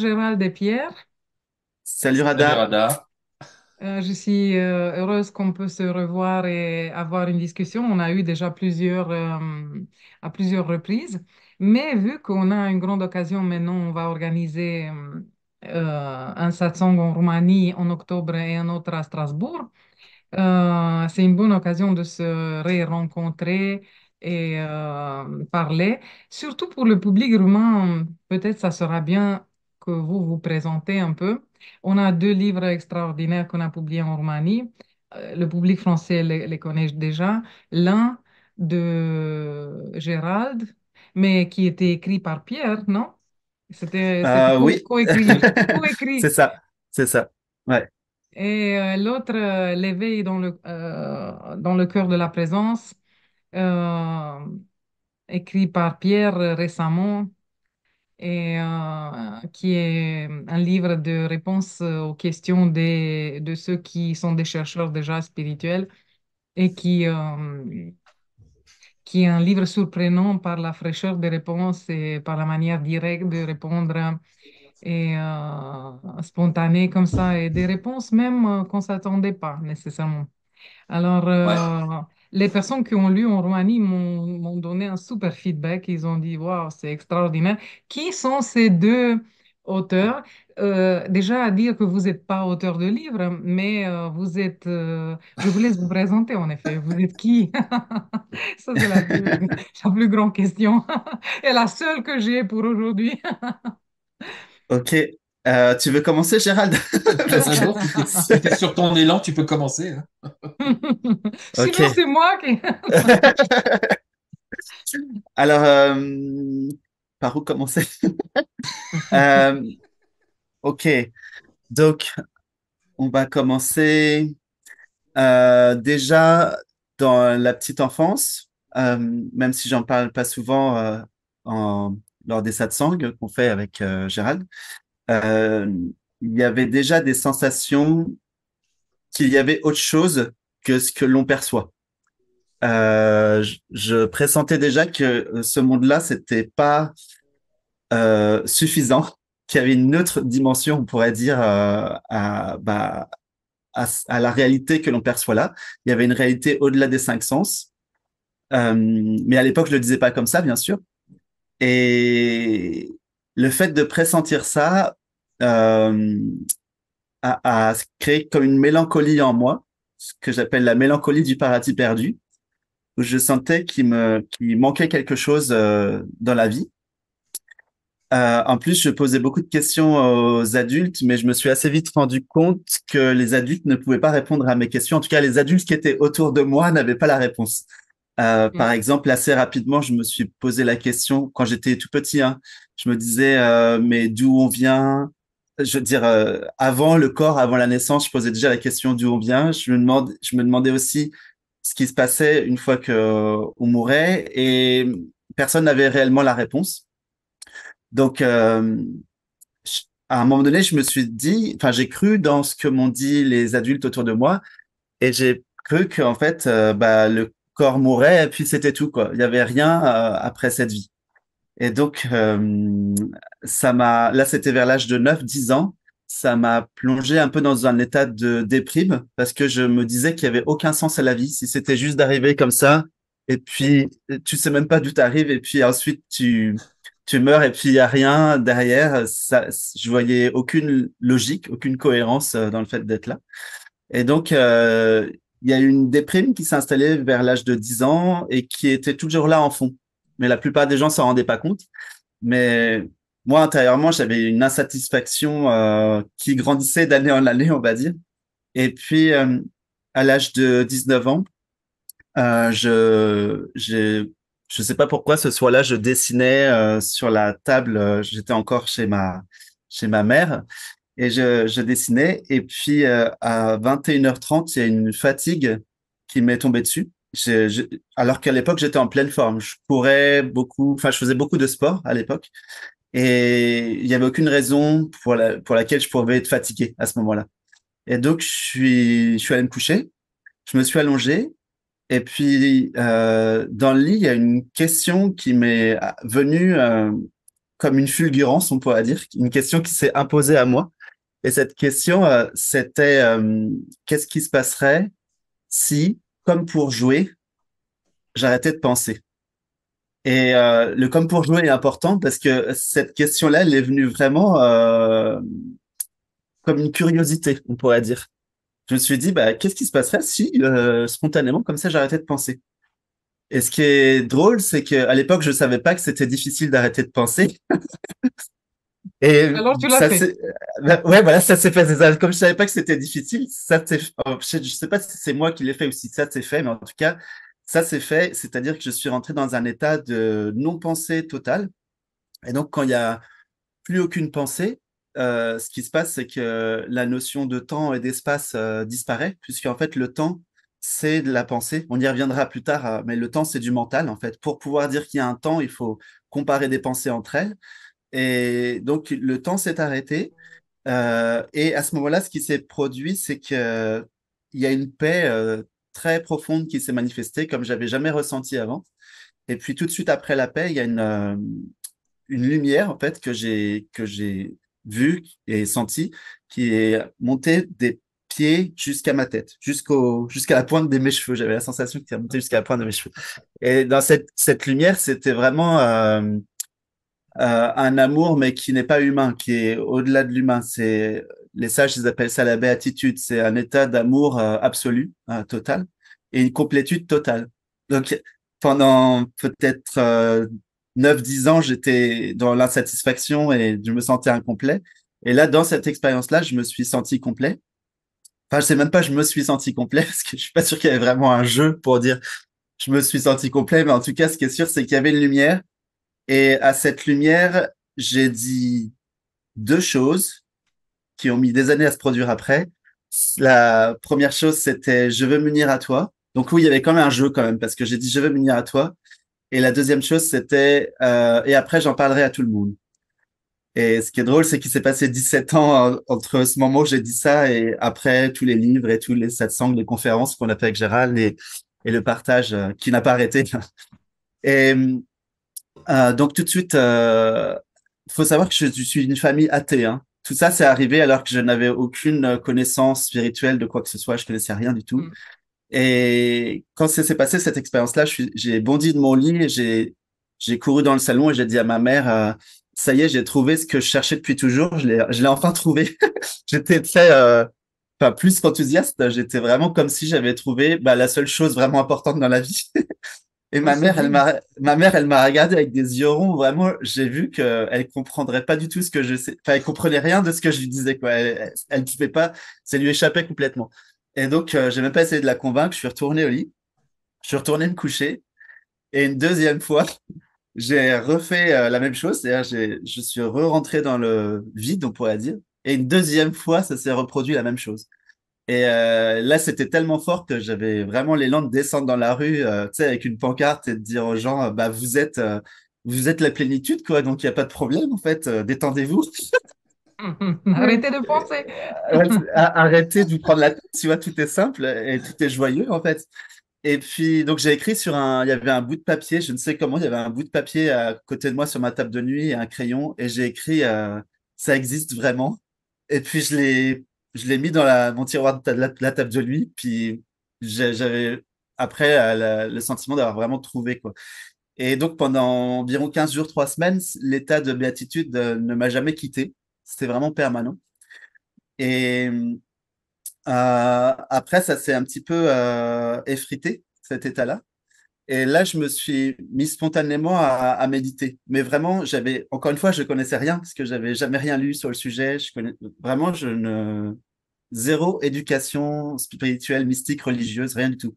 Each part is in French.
Gérald et Pierre. Salut Rada. Euh, je suis euh, heureuse qu'on peut se revoir et avoir une discussion. On a eu déjà plusieurs, euh, à plusieurs reprises, mais vu qu'on a une grande occasion maintenant, on va organiser un satsang en Roumanie en octobre et un autre à Strasbourg. c'est une bonne occasion de se re-rencontrer et parler. Surtout pour le public roumain, peut-être ça sera bien que vous vous présentez un peu. On a deux livres extraordinaires qu'on a publiés en Roumanie. Euh, le public français les, connaît déjà. L'un de Gérald, mais qui était écrit par Pierre, non C'était euh, co-écrit. c'est ça, c'est ça. Ouais. Et euh, l'autre, l'éveil dans le, dans le cœur de la présence, écrit par Pierre récemment, et, euh, qui est un livre de réponses aux questions de ceux qui sont des chercheurs déjà spirituels et qui, euh, qui est un livre surprenant par la fraîcheur des réponses et par la manière directe de répondre et euh, spontanée comme ça et des réponses même qu'on ne s'attendait pas nécessairement. Alors, les personnes qui ont lu en Roumanie m'ont donné un super feedback. Ils ont dit, waouh, c'est extraordinaire. Qui sont ces deux auteurs euh, Déjà à dire que vous n'êtes pas auteur de livres, mais euh, vous êtes. Euh, je vous laisse vous présenter en effet. Vous êtes qui Ça, c'est la la plus grande question et la seule que j'ai pour aujourd'hui. ok, euh, tu veux commencer, Gérald bah, sur ton élan, tu peux commencer. Hein. Sinon, c'est moi qui. Alors, euh, par où commencer euh, Ok. Donc, on va commencer déjà dans la petite enfance, même si j'en parle pas souvent lors des satsangs qu'on fait avec Gérald. Euh, il y avait déjà des sensations qu'il y avait autre chose que ce que l'on perçoit. Euh, je, pressentais déjà que ce monde-là, c'était pas euh, suffisant, qu'il y avait une autre dimension, on pourrait dire, bah, à, à, la réalité que l'on perçoit là. Il y avait une réalité au-delà des cinq sens. mais à l'époque, je le disais pas comme ça, bien sûr. Et, le fait de pressentir ça euh, a, créé comme une mélancolie en moi, ce que j'appelle la mélancolie du paradis perdu, où je sentais qu'il me manquait quelque chose euh, dans la vie. Euh, en plus, je posais beaucoup de questions aux adultes, mais je me suis assez vite rendu compte que les adultes ne pouvaient pas répondre à mes questions. En tout cas, les adultes qui étaient autour de moi n'avaient pas la réponse. Euh, par mm. exemple, assez rapidement, je me suis posé la question quand j'étais tout petit. Hein, je me disais, euh, mais d'où on vient Je veux dire, euh, avant le corps, avant la naissance, je posais déjà la question d'où on vient. Je me, demande, je me demandais aussi ce qui se passait une fois qu'on euh, mourait et personne n'avait réellement la réponse. Donc, à un moment donné, je me suis dit, enfin, j'ai cru dans ce que m'ont dit les adultes autour de moi et j'ai cru qu'en fait, bah, le corps mourait et puis c'était tout, quoi. Il n'y avait rien après cette vie. Et donc, euh, ça m'a, là, c'était vers l'âge de 9, 10 ans. Ça m'a plongé un peu dans un état de déprime parce que je me disais qu'il y avait aucun sens à la vie. Si c'était juste d'arriver comme ça, et puis tu sais même pas d'où tu arrives, et puis ensuite tu, tu meurs, et puis il n'y a rien derrière. Ça, je voyais aucune logique, aucune cohérence euh, dans le fait d'être là. Et donc, euh, il y a une déprime qui s'est installée vers l'âge de 10 ans et qui était toujours là en fond mais la plupart des gens s'en rendaient pas compte. Mais moi, intérieurement, j'avais une insatisfaction euh, qui grandissait d'année en année, on va dire. Et puis, euh, à l'âge de 19 ans, euh, je, je, sais pas pourquoi ce soir-là, je dessinais sur la table. J'étais encore chez ma, chez ma mère et je, je dessinais. Et puis, à 21h30, il y a une fatigue qui m'est tombée dessus alors qu'à l'époque, j'étais en pleine forme. Je courais beaucoup, enfin, je faisais beaucoup de sport à l'époque. Et il n'y avait aucune raison pour, la, pour laquelle je pouvais être fatigué à ce moment-là. Et donc, je suis, je suis allé me coucher. Je me suis allongé. Et puis, euh, dans le lit, il y a une question qui m'est venue euh, comme une fulgurance, on pourrait dire, une question qui s'est imposée à moi. Et cette question, euh, c'était euh, qu'est-ce qui se passerait si comme pour jouer, j'arrêtais de penser. Et euh, le comme pour jouer est important parce que cette question-là, elle est venue vraiment euh, comme une curiosité, on pourrait dire. Je me suis dit, bah, qu'est-ce qui se passerait si euh, spontanément, comme ça, j'arrêtais de penser Et ce qui est drôle, c'est qu'à l'époque, je ne savais pas que c'était difficile d'arrêter de penser. Et Alors bah, Ouais, voilà, ça s'est fait. Comme je savais pas que c'était difficile, ça s'est. Oh, je sais pas si c'est moi qui l'ai fait ou si ça s'est fait, mais en tout cas, ça s'est fait. C'est-à-dire que je suis rentré dans un état de non-pensée totale. Et donc, quand il y a plus aucune pensée, euh, ce qui se passe, c'est que la notion de temps et d'espace euh, disparaît disparaît, en fait, le temps, c'est de la pensée. On y reviendra plus tard, euh, mais le temps, c'est du mental, en fait. Pour pouvoir dire qu'il y a un temps, il faut comparer des pensées entre elles. Et donc, le temps s'est arrêté. Euh, et à ce moment-là, ce qui s'est produit, c'est que il y a une paix euh, très profonde qui s'est manifestée, comme j'avais jamais ressenti avant. Et puis tout de suite après la paix, il y a une, euh, une lumière en fait que j'ai que j'ai vue et sentie, qui est montée des pieds jusqu'à ma tête, jusqu'au jusqu'à la pointe de mes cheveux. J'avais la sensation qu'elle montée jusqu'à la pointe de mes cheveux. Et dans cette cette lumière, c'était vraiment euh, euh, un amour, mais qui n'est pas humain, qui est au-delà de l'humain. C'est les sages, ils appellent ça la béatitude. C'est un état d'amour euh, absolu, euh, total, et une complétude totale. Donc, pendant peut-être 9-10 ans, j'étais dans l'insatisfaction et je me sentais incomplet. Et là, dans cette expérience-là, je me suis senti complet. Enfin, je sais même pas, je me suis senti complet parce que je suis pas sûr qu'il y avait vraiment un jeu pour dire je me suis senti complet, mais en tout cas, ce qui est sûr, c'est qu'il y avait une lumière et à cette lumière, j'ai dit deux choses qui ont mis des années à se produire après. La première chose, c'était Je veux m'unir à toi. Donc oui, il y avait quand même un jeu quand même, parce que j'ai dit Je veux m'unir à toi. Et la deuxième chose, c'était euh, Et après, j'en parlerai à tout le monde. Et ce qui est drôle, c'est qu'il s'est passé 17 ans euh, entre ce moment où j'ai dit ça et après tous les livres et tous les satsangs, les conférences qu'on a fait avec Gérald et, et le partage euh, qui n'a pas arrêté. Et euh, donc tout de suite, il euh, faut savoir que je suis d'une famille athée. Hein. Tout ça, c'est arrivé alors que je n'avais aucune euh, connaissance spirituelle de quoi que ce soit. Je connaissais rien du tout. Mm. Et quand ça s'est passé cette expérience-là, j'ai bondi de mon lit, j'ai j'ai couru dans le salon et j'ai dit à ma mère, ça y est, j'ai trouvé ce que je cherchais depuis toujours. Je l'ai, enfin trouvé. J'étais très pas plus qu'enthousiaste, j'étais vraiment comme si j'avais trouvé bah, la seule chose vraiment importante dans la vie. Et ma mère, elle m'a, ma mère, elle m'a regardé avec des yeux ronds. Vraiment, j'ai vu qu'elle comprendrait pas du tout ce que je sais. Enfin, elle comprenait rien de ce que je lui disais, quoi. Elle, elle, pouvait pas, ça lui échappait complètement. Et donc, euh, j'ai même pas essayé de la convaincre. Je suis retourné au lit. Je suis retourné me coucher. Et une deuxième fois, j'ai refait euh, la même chose. C'est-à-dire, j'ai, je suis re-rentré dans le vide, on pourrait dire. Et une deuxième fois, ça s'est reproduit la même chose. Et euh, là, c'était tellement fort que j'avais vraiment l'élan de descendre dans la rue, euh, tu sais, avec une pancarte et de dire aux gens, euh, bah, vous êtes, vous êtes la plénitude, quoi. Donc, il n'y a pas de problème, en fait. Détendez-vous. arrêtez de penser. arrêtez de vous prendre la tête. Tu vois, tout est simple et tout est joyeux, en fait. Et puis, donc, j'ai écrit sur un, il y avait un bout de papier, je ne sais comment, il y avait un bout de papier à côté de moi sur ma table de nuit et un crayon. Et j'ai écrit, ça existe vraiment. Et puis, je l'ai je l'ai mis dans la, mon tiroir de la, table de lui, puis j'avais après le sentiment d'avoir vraiment trouvé. Quoi. Et donc pendant environ 15 jours, 3 semaines, l'état de béatitude euh, ne m'a jamais quitté. C'était vraiment permanent. Et euh, après, ça s'est un petit peu euh, effrité, cet état-là. Et là, je me suis mis spontanément à, méditer. Mais vraiment, j'avais, encore une fois, je connaissais rien parce que j'avais jamais rien lu sur le sujet. Je connais, vraiment, je ne, zéro éducation spirituelle, mystique, religieuse, rien du tout.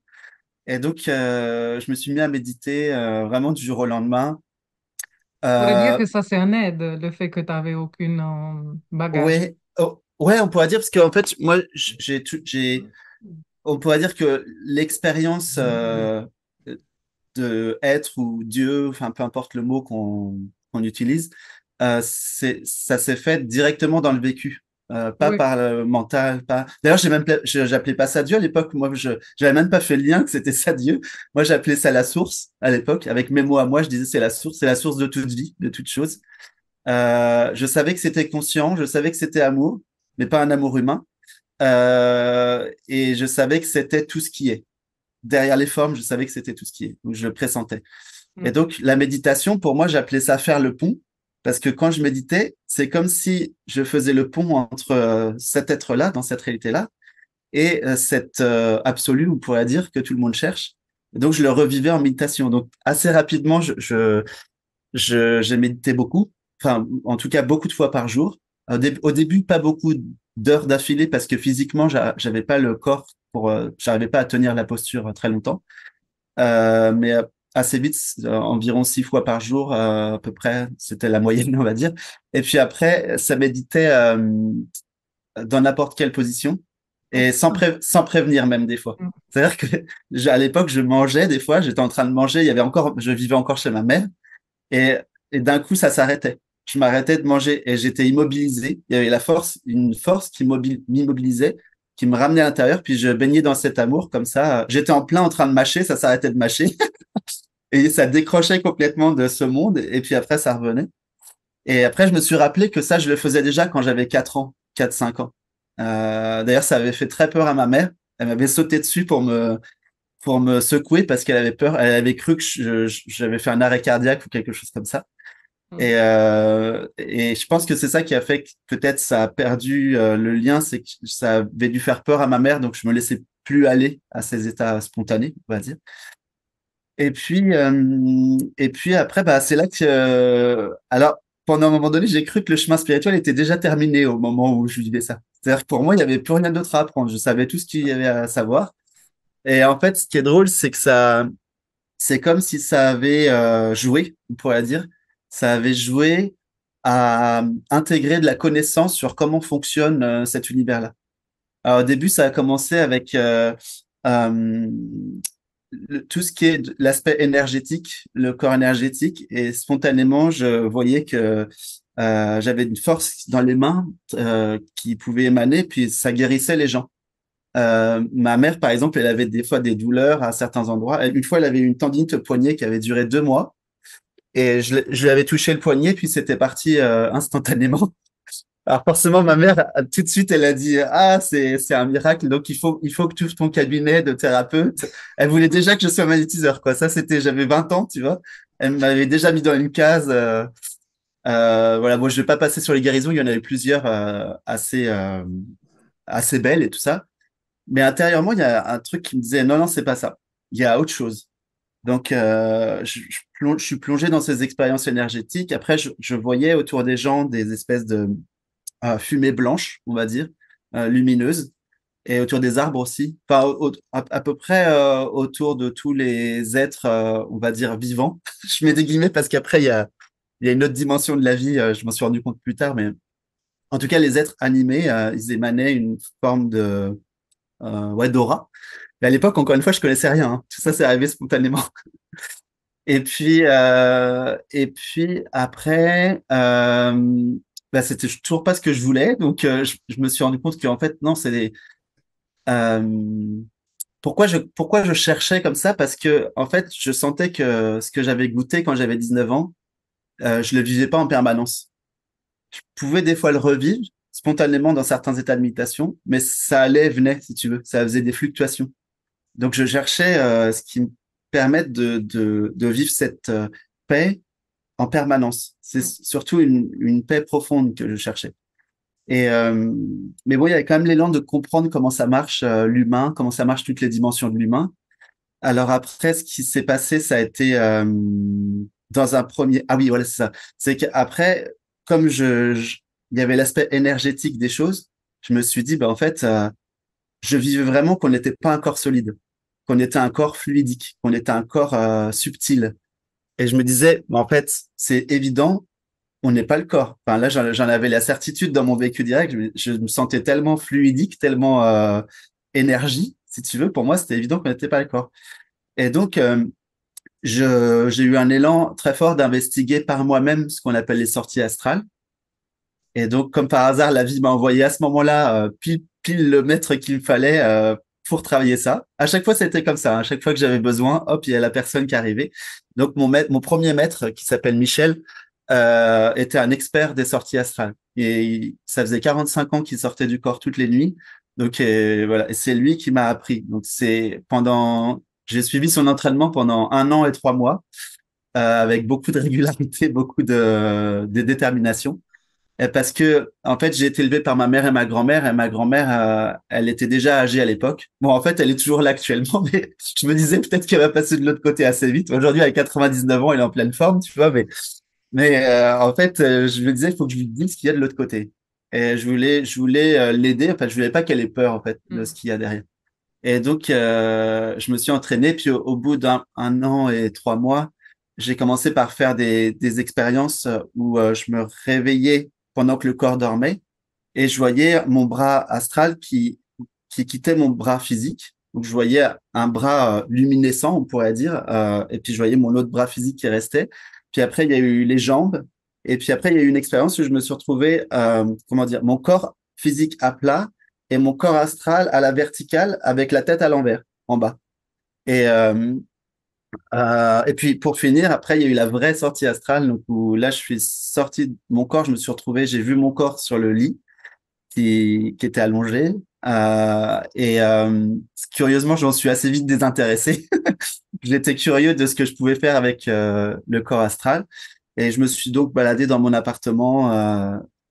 Et donc, euh, je me suis mis à méditer euh, vraiment du jour au lendemain. on pourrait dire euh, que ça, c'est un aide, le fait que tu n'avais aucune bagage. Oui, oh, on pourrait dire, parce qu'en fait, moi, j'ai, j'ai, on pourrait dire que l'expérience mmh, mmh de être ou Dieu, enfin peu importe le mot qu'on utilise, euh, ça s'est fait directement dans le vécu. Euh, pas par le mental, pas. D'ailleurs, j'ai même, j'appelais pas ça Dieu à l'époque. Moi, je, j'avais même pas fait le lien que c'était ça Dieu. Moi, j'appelais ça la source à l'époque. Avec mes mots à moi, je disais c'est la source, c'est la source de toute vie, de toute chose. Euh, je savais que c'était conscient, je savais que c'était amour, mais pas un amour humain. Euh, et je savais que c'était tout ce qui est derrière les formes, je savais que c'était tout ce qui est. Donc, je le pressentais. Et mm. donc, la méditation, pour moi, j'appelais ça faire le pont. Parce que quand je méditais, c'est comme si je faisais le pont entre euh, cet être-là, dans cette réalité-là, et euh, cet euh, absolu, on pourrait dire, que tout le monde cherche. donc, je le revivais en méditation. Donc, assez rapidement, je, j'ai médité beaucoup. Enfin, en tout cas, beaucoup de fois par jour. Au, début, pas beaucoup d'heures d'affilée parce que physiquement, j'avais pas le corps euh, je n'arrivais pas à tenir la posture euh, très longtemps. Euh, mais assez vite, environ six fois par jour, à peu près, c'était la moyenne, on va dire. Et puis après, ça méditait dans n'importe quelle position et sans, sans prévenir même des fois. Mm. C'est-à-dire que à l'époque, je mangeais des fois, j'étais en train de manger, il y avait encore, je vivais encore chez ma mère et, et d'un coup, ça s'arrêtait. Je m'arrêtais de manger et j'étais immobilisé. Il y avait la force, une force qui m'immobilisait qui me ramenait à l'intérieur, puis je baignais dans cet amour comme ça. J'étais en plein en train de mâcher, ça s'arrêtait de mâcher, et ça décrochait complètement de ce monde, et puis après ça revenait. Et après, je me suis rappelé que ça, je le faisais déjà quand j'avais 4 ans, 4-5 ans. Euh, d'ailleurs, ça avait fait très peur à ma mère. Elle m'avait sauté dessus pour me pour me secouer parce qu'elle avait peur. Elle avait cru que j'avais fait un arrêt cardiaque ou quelque chose comme ça. Mm. Et, euh, et je pense que c'est ça qui a fait que peut-être ça a perdu euh, le lien, c'est que ça avait dû faire peur à ma mère, donc je me laissais plus aller à ces états spontanés, on va dire. Et puis, euh, et puis après, bah, c'est là que, euh, alors, pendant un moment donné, j'ai cru que le chemin spirituel était déjà terminé au moment où je vivais disais ça. C'est-à-dire que pour moi, il n'y avait plus rien d'autre à apprendre. Je savais tout ce qu'il y avait à savoir. Et en fait, ce qui est drôle, c'est que ça, c'est comme si ça avait joué, on pourrait dire ça avait joué à euh, intégrer de la connaissance sur comment fonctionne euh, cet univers-là. au début, ça a commencé avec euh, tout ce qui est l'aspect énergétique, le corps énergétique, et spontanément, je voyais que j'avais une force dans les mains qui pouvait émaner, puis ça guérissait les gens. ma mère, par exemple, elle avait des fois des douleurs à certains endroits. Une fois, elle avait une tendinite au poignet qui avait duré deux mois. Et je, je lui avais touché le poignet, puis c'était parti euh, instantanément. Alors forcément, ma mère, tout de suite, elle a dit « Ah, c'est un miracle, donc il faut, il faut que tu ouvres ton cabinet de thérapeute. » Elle voulait déjà que je sois magnétiseur, quoi. Ça, c'était, j'avais 20 ans, tu vois. Elle m'avait déjà mis dans une case. Euh, euh voilà, moi, je vais pas passer sur les guérisons. Il y en avait plusieurs euh, assez, assez belles et tout ça. Mais intérieurement, il y a un truc qui me disait « Non, non, c'est pas ça. Il y a autre chose. Donc, euh, je, je, suis plongé dans ces expériences énergétiques. Après, je, je voyais autour des gens des espèces de euh, fumées blanches, on va dire, euh, lumineuses, et autour des arbres aussi. Enfin, à, peu près euh, autour de tous les êtres, euh, on va dire, vivants. je mets des guillemets parce qu'après, il y a, y a, une autre dimension de la vie. Euh, je m'en suis rendu compte plus tard, mais en tout cas, les êtres animés, ils émanaient une forme de ouais, d'aura à l'époque, encore une fois, je connaissais rien. Hein. Tout ça, c'est arrivé spontanément. et puis, euh, et puis après, euh, bah, c'était toujours pas ce que je voulais. Donc, euh, je, me suis rendu compte que, en fait, non, c'est des. Euh, pourquoi je pourquoi je cherchais comme ça Parce que en fait, je sentais que ce que j'avais goûté quand j'avais 19 ans, je le vivais pas en permanence. Je pouvais des fois le revivre spontanément dans certains états de méditation, mais ça allait, venait, si tu veux. Ça faisait des fluctuations. Donc je cherchais euh, ce qui me permette de, de, vivre cette euh, paix en permanence. C'est surtout une, paix profonde que je cherchais. Et euh, mais bon, il y avait quand même l'élan de comprendre comment ça marche l'humain, comment ça marche toutes les dimensions de l'humain. Alors après, ce qui s'est passé, ça a été dans un premier. Ah oui, voilà, c'est ça. C'est qu'après, comme je, il y avait l'aspect énergétique des choses, je me suis dit, ben en fait, je vivais vraiment qu'on n'était pas encore solide qu'on était un corps fluidique, qu'on était un corps euh, subtil. Et je me disais, mais en fait, c'est évident, on n'est pas le corps. Enfin, là, j'en avais la certitude dans mon vécu direct. Je, me sentais tellement fluidique, tellement euh, énergie, si tu veux. Pour moi, c'était évident qu'on n'était pas le corps. Et donc, euh, j'ai eu un élan très fort d'investiguer par moi-même ce qu'on appelle les sorties astrales. Et donc, comme par hasard, la vie m'a envoyé à ce moment-là pile, le maître qu'il fallait pour travailler ça. À chaque fois, c'était comme ça. À chaque fois que j'avais besoin, hop, il y a la personne qui arrivait. Donc, mon, maître, mon premier maître, qui s'appelle Michel, euh, était un expert des sorties astrales. Et ça faisait 45 ans qu'il sortait du corps toutes les nuits. Donc, voilà. c'est lui qui m'a appris. Donc, c'est pendant, j'ai suivi son entraînement pendant un an et trois mois, euh, avec beaucoup de régularité, beaucoup de, de détermination. Euh, parce que en fait j'ai été élevé par ma mère et ma grand-mère et ma grand-mère euh, elle était déjà âgée à l'époque. Bon en fait elle est toujours là actuellement mais je me disais peut-être qu'elle va passer de l'autre côté assez vite. Aujourd'hui elle à 99 ans elle est en pleine forme tu vois mais mais euh, en fait je me disais il faut que je lui dise ce qu'il y a de l'autre côté et je voulais je voulais l'aider en fait je voulais pas qu'elle ait peur en fait de mm. ce qu'il y a derrière. Et donc je me suis entraîné puis au, bout d'un an et trois mois j'ai commencé par faire des, des expériences où je me réveillais pendant que le corps dormait et je voyais mon bras astral qui qui quittait mon bras physique. Donc je voyais un bras euh, luminescent, on pourrait dire, euh, et puis je voyais mon autre bras physique qui restait. Puis après il y a eu les jambes, et puis après il y a eu une expérience où je me suis retrouvé, euh, comment dire, mon corps physique à plat et mon corps astral à la verticale avec la tête à l'envers, en bas. Et, euh, euh, et puis pour finir, après, il y a eu la vraie sortie astrale, donc où là, je suis sorti de mon corps, je me suis retrouvé, j'ai vu mon corps sur le lit qui, était allongé. Euh, et euh, curieusement, j'en suis assez vite désintéressé. J'étais curieux de ce que je pouvais faire avec le corps astral. Et je me suis donc baladé dans mon appartement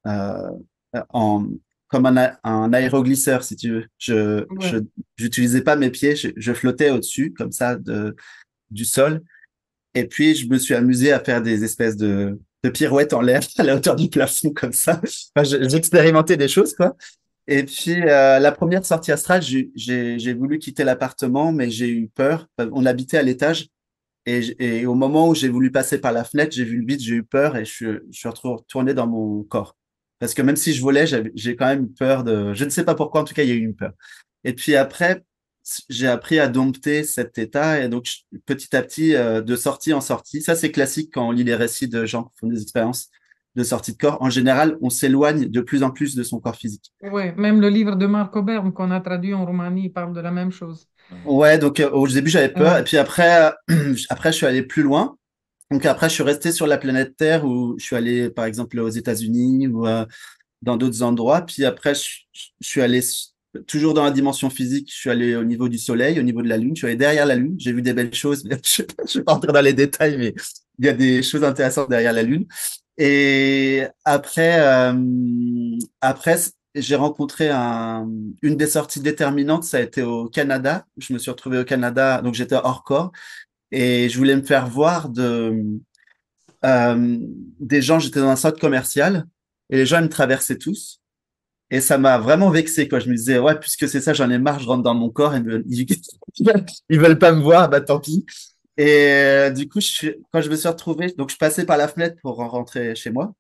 en, comme un, aéroglisseur, si tu veux. Je n'utilisais pas mes pieds, je, je flottais au-dessus, comme ça, de, du sol. Et puis, je me suis amusé à faire des espèces de, de pirouettes en l'air à la hauteur du plafond, comme ça. Enfin, j'ai des choses, quoi. Et puis, euh, la première sortie astrale, j'ai voulu quitter l'appartement, mais j'ai eu peur. Euh, on habitait à l'étage. Et, au moment où j'ai voulu passer par la fenêtre, j'ai vu le vide, j'ai eu peur et je suis, je suis retourné dans mon corps. Parce que même si je volais, j'ai quand même eu peur de. Je ne sais pas pourquoi, en tout cas, il y a eu une peur. Et puis après, j'ai appris à dompter cet état et donc petit à petit, euh, de sortie en sortie. Ça, c'est classique quand on lit les récits de gens qui font des expériences de sortie de corps. En général, on s'éloigne de plus en plus de son corps physique. Oui, même le livre de Marc Berme qu'on a traduit en Roumanie parle de la même chose. Ouais, donc euh, au début, j'avais peur. Et puis après, euh, après, je suis allé plus loin. Donc après, je suis resté sur la planète Terre où je suis allé, par exemple, aux États-Unis ou dans d'autres endroits. Puis après, je, je suis allé toujours dans la dimension physique, je suis allé au niveau du soleil, au niveau de la lune, je suis allé derrière la lune, j'ai vu des belles choses, je ne vais pas rentrer dans les détails, mais il y a des choses intéressantes derrière la lune. Et après, euh, après j'ai rencontré un, une des sorties déterminantes, ça a été au Canada. Je me suis retrouvé au Canada, donc j'étais hors corps, et je voulais me faire voir de euh, des gens. J'étais dans un centre commercial et les gens ils me traversaient tous. Et ça m'a vraiment vexé, quoi. Je me disais, ouais, puisque c'est ça, j'en ai marre, je rentre dans mon corps, ils, ne ils veulent pas me voir, bah tant pis. Et euh, du coup, quand je me suis retrouvé, donc je passais par la fenêtre pour rentrer chez moi.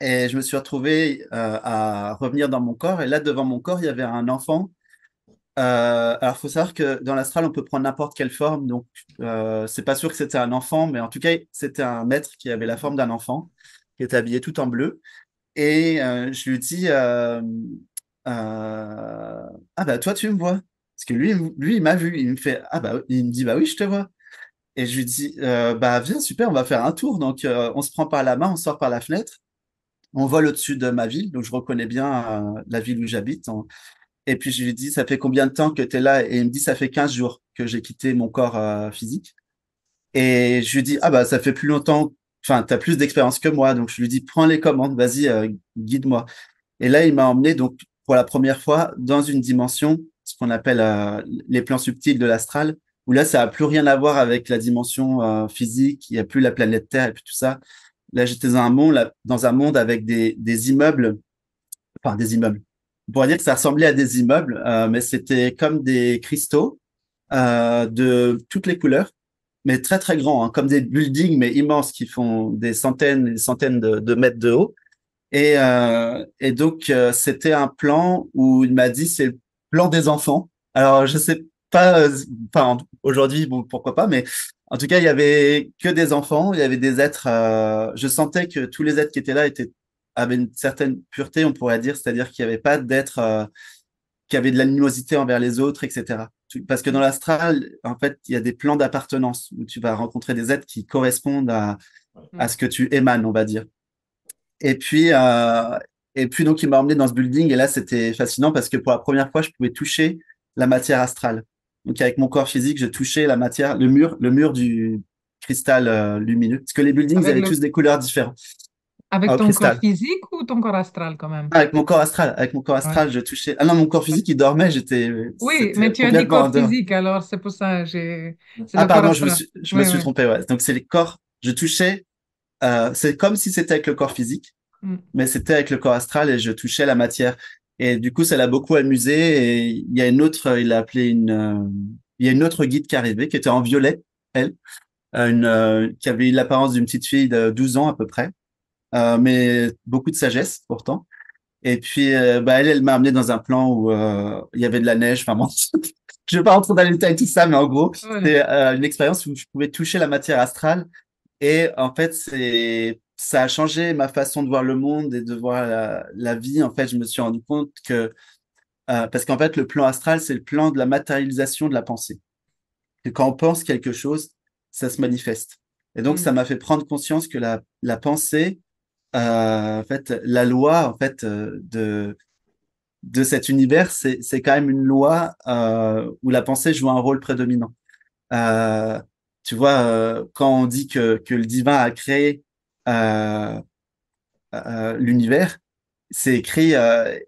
Et je me suis retrouvé euh, à revenir dans mon corps. Et là, devant mon corps, il y avait un enfant. Euh, alors, il faut savoir que dans l'astral, on peut prendre n'importe quelle forme. Donc, euh, c'est pas sûr que c'était un enfant, mais en tout cas, c'était un maître qui avait la forme d'un enfant, qui était habillé tout en bleu. Et euh, je lui dis euh, euh, Ah, bah, toi, tu me vois. Parce que lui, lui il m'a vu. Il me fait Ah, bah, il me dit Bah oui, je te vois. Et je lui dis Bah, viens, super, on va faire un tour. Donc, on se prend par la main, on sort par la fenêtre. On voit au-dessus de ma ville. Donc, je reconnais bien la ville où j'habite. Et puis, je lui dis Ça fait combien de temps que tu es là Et il me dit Ça fait 15 jours que j'ai quitté mon corps physique. Et je lui dis, ah bah ça fait plus longtemps enfin, tu as plus d'expérience que moi. Donc, je lui dis, prends les commandes, vas-y, euh, guide-moi. Et là, il m'a emmené, donc, pour la première fois, dans une dimension, ce qu'on appelle euh, les plans subtils de l'astral, où là, ça n'a plus rien à voir avec la dimension euh, physique, il n'y a plus la planète Terre et puis tout ça. Là, j'étais dans un monde, dans un monde avec des, des immeubles, enfin, des immeubles. On pourrait dire que ça ressemblait à des immeubles, mais c'était comme des cristaux de toutes les couleurs mais très très grands, hein, comme des buildings, mais immenses, qui font des centaines et des centaines de, mètres de haut. Et, euh, et donc, euh, c'était un plan où il m'a dit, c'est le plan des enfants. Alors, je sais pas, euh, enfin, aujourd'hui, bon, pourquoi pas, mais en tout cas, il y avait que des enfants, il y avait des êtres. je sentais que tous les êtres qui étaient là étaient avaient une certaine pureté, on pourrait dire, c'est-à-dire qu'il n'y avait pas d'êtres euh, qui avaient de l'animosité envers les autres, etc parce que dans l'astral, en fait, il y a des plans d'appartenance où tu vas rencontrer des êtres qui correspondent à, ce que tu émanes, on va dire. Et puis, euh, et puis donc, il m'a emmené dans ce building et là, c'était fascinant parce que pour la première fois, je pouvais toucher la matière astrale. Donc, avec mon corps physique, je touchais la matière, le mur, le mur du cristal euh, lumineux. Parce que les buildings ah, avaient tous des couleurs différentes. Avec ton corps physique ou ton corps astral quand même Avec mon corps astral, avec mon corps astral, je touchais. Ah non, mon corps physique, il dormait, j'étais. Oui, mais tu as dit corps physique, alors c'est pour ça. J'ai... Ah pardon, je me suis, je me trompé. Ouais. Donc c'est les corps. Je touchais. Euh, c'est comme si c'était avec le corps physique, mm. mais c'était avec le corps astral et je touchais la matière. Et du coup, ça l'a beaucoup amusé. Et il y a une autre, euh, il a appelé une, euh, il y a une autre guide qui est arrivée, qui était en violet, elle, euh, une, qui avait l'apparence d'une petite fille de 12 ans à peu près euh, mais beaucoup de sagesse pourtant. Et puis, euh, bah, elle, elle m'a amené dans un plan où euh, il y avait de la neige. Enfin, je ne vais pas rentrer dans les détails tout ça, mais en gros, c'est une expérience où je pouvais toucher la matière astrale. Et en fait, c'est ça a changé ma façon de voir le monde et de voir la, vie. En fait, je me suis rendu compte que parce qu'en fait, le plan astral, c'est le plan de la matérialisation de la pensée. Et quand on pense quelque chose, ça se manifeste. Et donc, mm. ça m'a fait prendre conscience que la, la pensée, euh, en fait, la loi en fait, euh, de, de cet univers, c'est quand même une loi euh, où la pensée joue un rôle prédominant. tu vois, quand on dit que, que le divin a créé l'univers, c'est écrit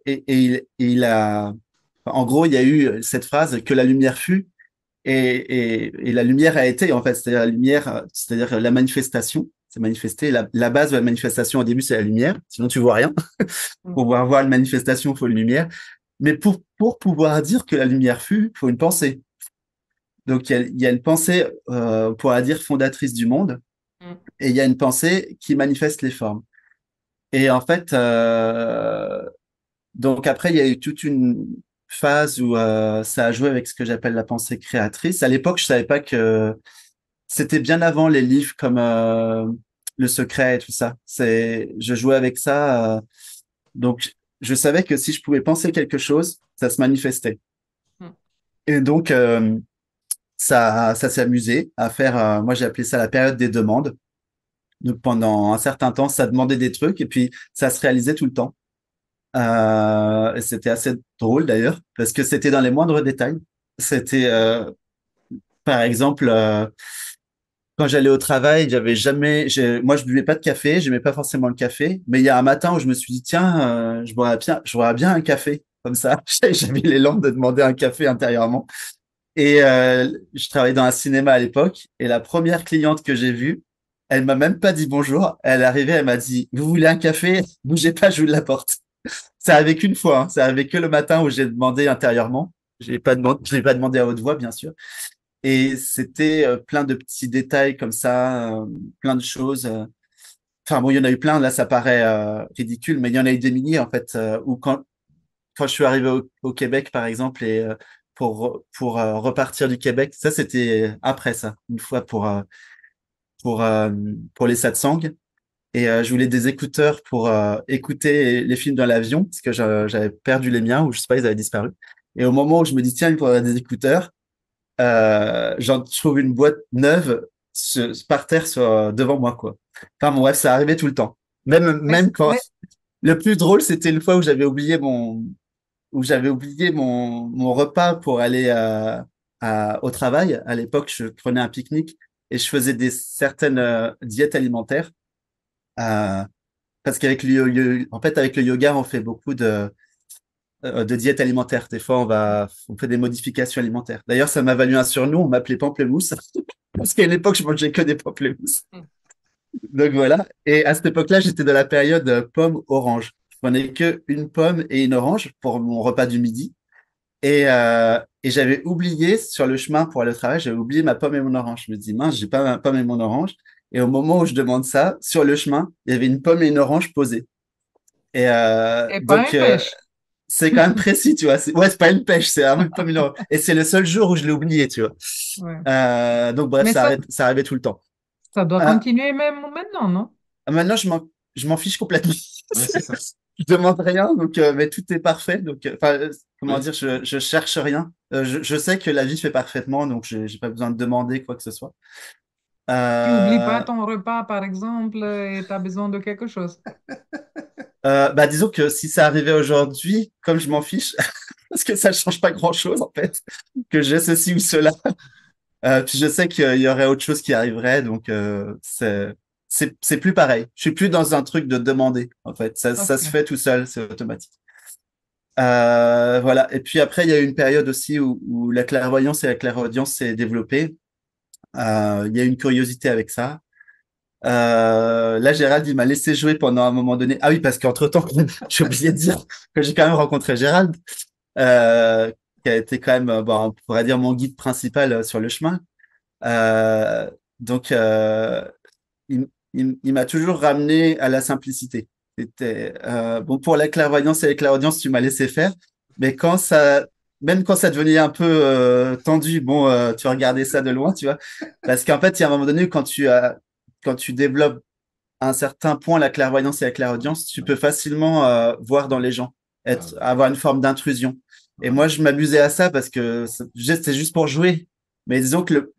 et, il, a. En gros, il y a eu cette phrase que la lumière fut et, la lumière a été en fait, cest la lumière, c'est-à-dire la manifestation manifester. La, base de la manifestation au début, c'est la lumière, sinon tu vois rien. Mm. pour pouvoir voir une manifestation, il faut une lumière. Mais pour, pour pouvoir dire que la lumière fut, il faut une pensée. Donc il y a, une pensée, euh, on pourrait dire, fondatrice du monde, mm. et il y a une pensée qui manifeste les formes. Et en fait, euh, donc après, il y a eu toute une phase où euh, ça a joué avec ce que j'appelle la pensée créatrice. À l'époque, je savais pas que c'était bien avant les livres comme euh, le secret et tout ça. C'est, je jouais avec ça. Euh, donc, je savais que si je pouvais penser quelque chose, ça se manifestait. Hmm. Et donc, euh, ça, ça s'est amusé à faire. Euh, moi, j'ai appelé ça la période des demandes. Donc, pendant un certain temps, ça demandait des trucs et puis ça se réalisait tout le temps. c'était assez drôle d'ailleurs parce que c'était dans les moindres détails. C'était, par exemple quand j'allais au travail, j'avais jamais, moi je buvais pas de café, j'aimais pas forcément le café, mais il y a un matin où je me suis dit tiens, euh, je boirais bien, je bien un café comme ça. J'avais lampes de demander un café intérieurement. Et euh, je travaillais dans un cinéma à l'époque, et la première cliente que j'ai vue, elle m'a même pas dit bonjour. Elle est arrivée, elle m'a dit vous voulez un café Bougez pas, je vous porte. Ça avec qu'une fois, hein. ça avait que le matin où j'ai demandé intérieurement. Je pas demandé, je pas demandé à haute voix, bien sûr. Et c'était euh, plein de petits détails comme ça, euh, plein de choses. Euh. Enfin bon, il y en a eu plein. Là, ça paraît ridicule, mais il y en a eu des mini en fait. Ou quand quand je suis arrivé au, Québec, par exemple, et pour pour repartir du Québec, ça c'était après ça, une fois pour pour pour les satsangs. Et je voulais des écouteurs pour écouter les films dans l'avion, parce que j'avais perdu les miens, ou je sais pas, ils avaient disparu. Et au moment où je me dis, tiens, il faudrait des écouteurs, euh, j'en trouve une boîte neuve par terre devant moi, quoi. Enfin bref, ça arrivait tout le temps. Même, même quand. Le plus drôle, c'était une fois où j'avais oublié mon où j'avais oublié mon, mon repas pour aller euh, à, au travail. À l'époque, je prenais un pique-nique et je faisais des certaines euh, diètes alimentaires. Euh, parce qu'avec le, en fait, avec le yoga, on fait beaucoup de, euh, de diète alimentaire. Des fois, on va, on fait des modifications alimentaires. D'ailleurs, ça m'a valu un surnom. On m'appelait Pamplemousse parce qu'à l'époque, je mangeais que des pamplemousses. Mm. Donc voilà. Et à cette époque-là, j'étais de la période euh, pomme orange. Je prenais que une pomme et une orange pour mon repas du midi. Et, euh, et j'avais oublié sur le chemin pour aller au travail, j'avais oublié ma pomme et mon orange. Je me dis mince, j'ai pas ma pomme et mon orange. Et au moment où je demande ça, sur le chemin, il y avait une pomme et une orange posées. Et, euh, et donc, c'est quand même précis, tu vois. Ouais, c'est pas une pêche, c'est pas mille Et c'est le seul jour où je l'ai oublié, tu vois. Euh, donc bref, ça, Arrivait, ça, tout le temps. Ça doit euh, continuer même maintenant, non ah, Maintenant, je m'en fiche complètement. Ouais, ça. je demande rien, donc euh, mais tout est parfait. Donc, comment dire, je, je cherche rien. Je, je, sais que la vie fait parfaitement, donc j'ai pas besoin de demander quoi que ce soit. Tu n'oublies pas ton repas, par exemple, et tu as besoin de quelque chose. Euh, bah, disons que si ça arrivait aujourd'hui, comme je m'en fiche, parce que ça ne change pas grand-chose en fait, que j'ai ceci ou cela. Euh, puis je sais qu'il y aurait autre chose qui arriverait, donc euh, c'est plus pareil. Je suis plus dans un truc de demander en fait. Ça, ça se fait tout seul, c'est automatique. voilà. Et puis après, il y a eu une période aussi où, où la clairvoyance et la clairaudience s'est développée. il y a une curiosité avec ça. Euh, là, Gérald, il m'a laissé jouer pendant un moment donné. Ah oui, parce qu'entre-temps, j'ai oublié de dire que j'ai quand même rencontré Gérald, euh, qui a été quand même, euh, bon, bah, on pourrait dire, mon guide principal sur le chemin. donc, il, m'a toujours ramené à la simplicité. C'était bon pour la clairvoyance et la clairaudience, tu m'as laissé faire, mais quand ça, même quand ça devenait un peu tendu, bon, tu regardais ça de loin, tu vois. Parce qu'en fait, il y a un moment donné quand tu as, quand tu développes à un certain point la clairvoyance et la clairaudience, tu peux facilement euh, voir dans les gens, ah. avoir une forme d'intrusion. Et moi, je m'amusais à ça parce que c'était juste pour jouer. Mais disons que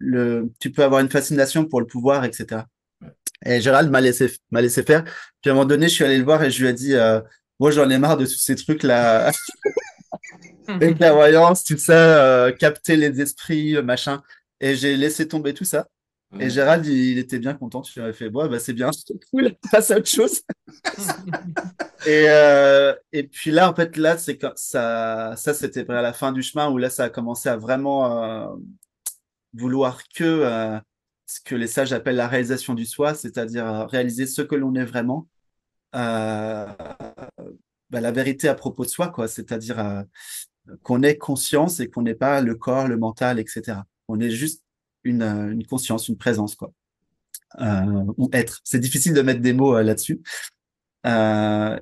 tu peux avoir une fascination pour le pouvoir, etc. Et Gérald m'a laissé, faire. Puis à un moment donné, je suis allé le voir et je lui ai dit, euh, moi, j'en ai marre de tous ces trucs-là. La clairvoyance, tout ça, euh, capter les esprits, machin. Et j'ai laissé tomber tout ça. Et Gérald, il, était bien content. Tu lui avais fait, Bon, bah, c'est bien, c'est cool, passe à autre chose. et, euh, et puis là, en fait, là, c'est quand ça, ça c'était à la fin du chemin où là, ça a commencé à vraiment euh, vouloir que euh, ce que les sages appellent la réalisation du soi, c'est-à-dire réaliser ce que l'on est vraiment. Bah, la vérité à propos de soi, quoi. C'est-à-dire qu'on est conscience et qu'on n'est pas le corps, le mental, etc. On est juste euh, une, conscience, une présence, quoi. Euh, ou être. C'est difficile de mettre des mots euh, là-dessus.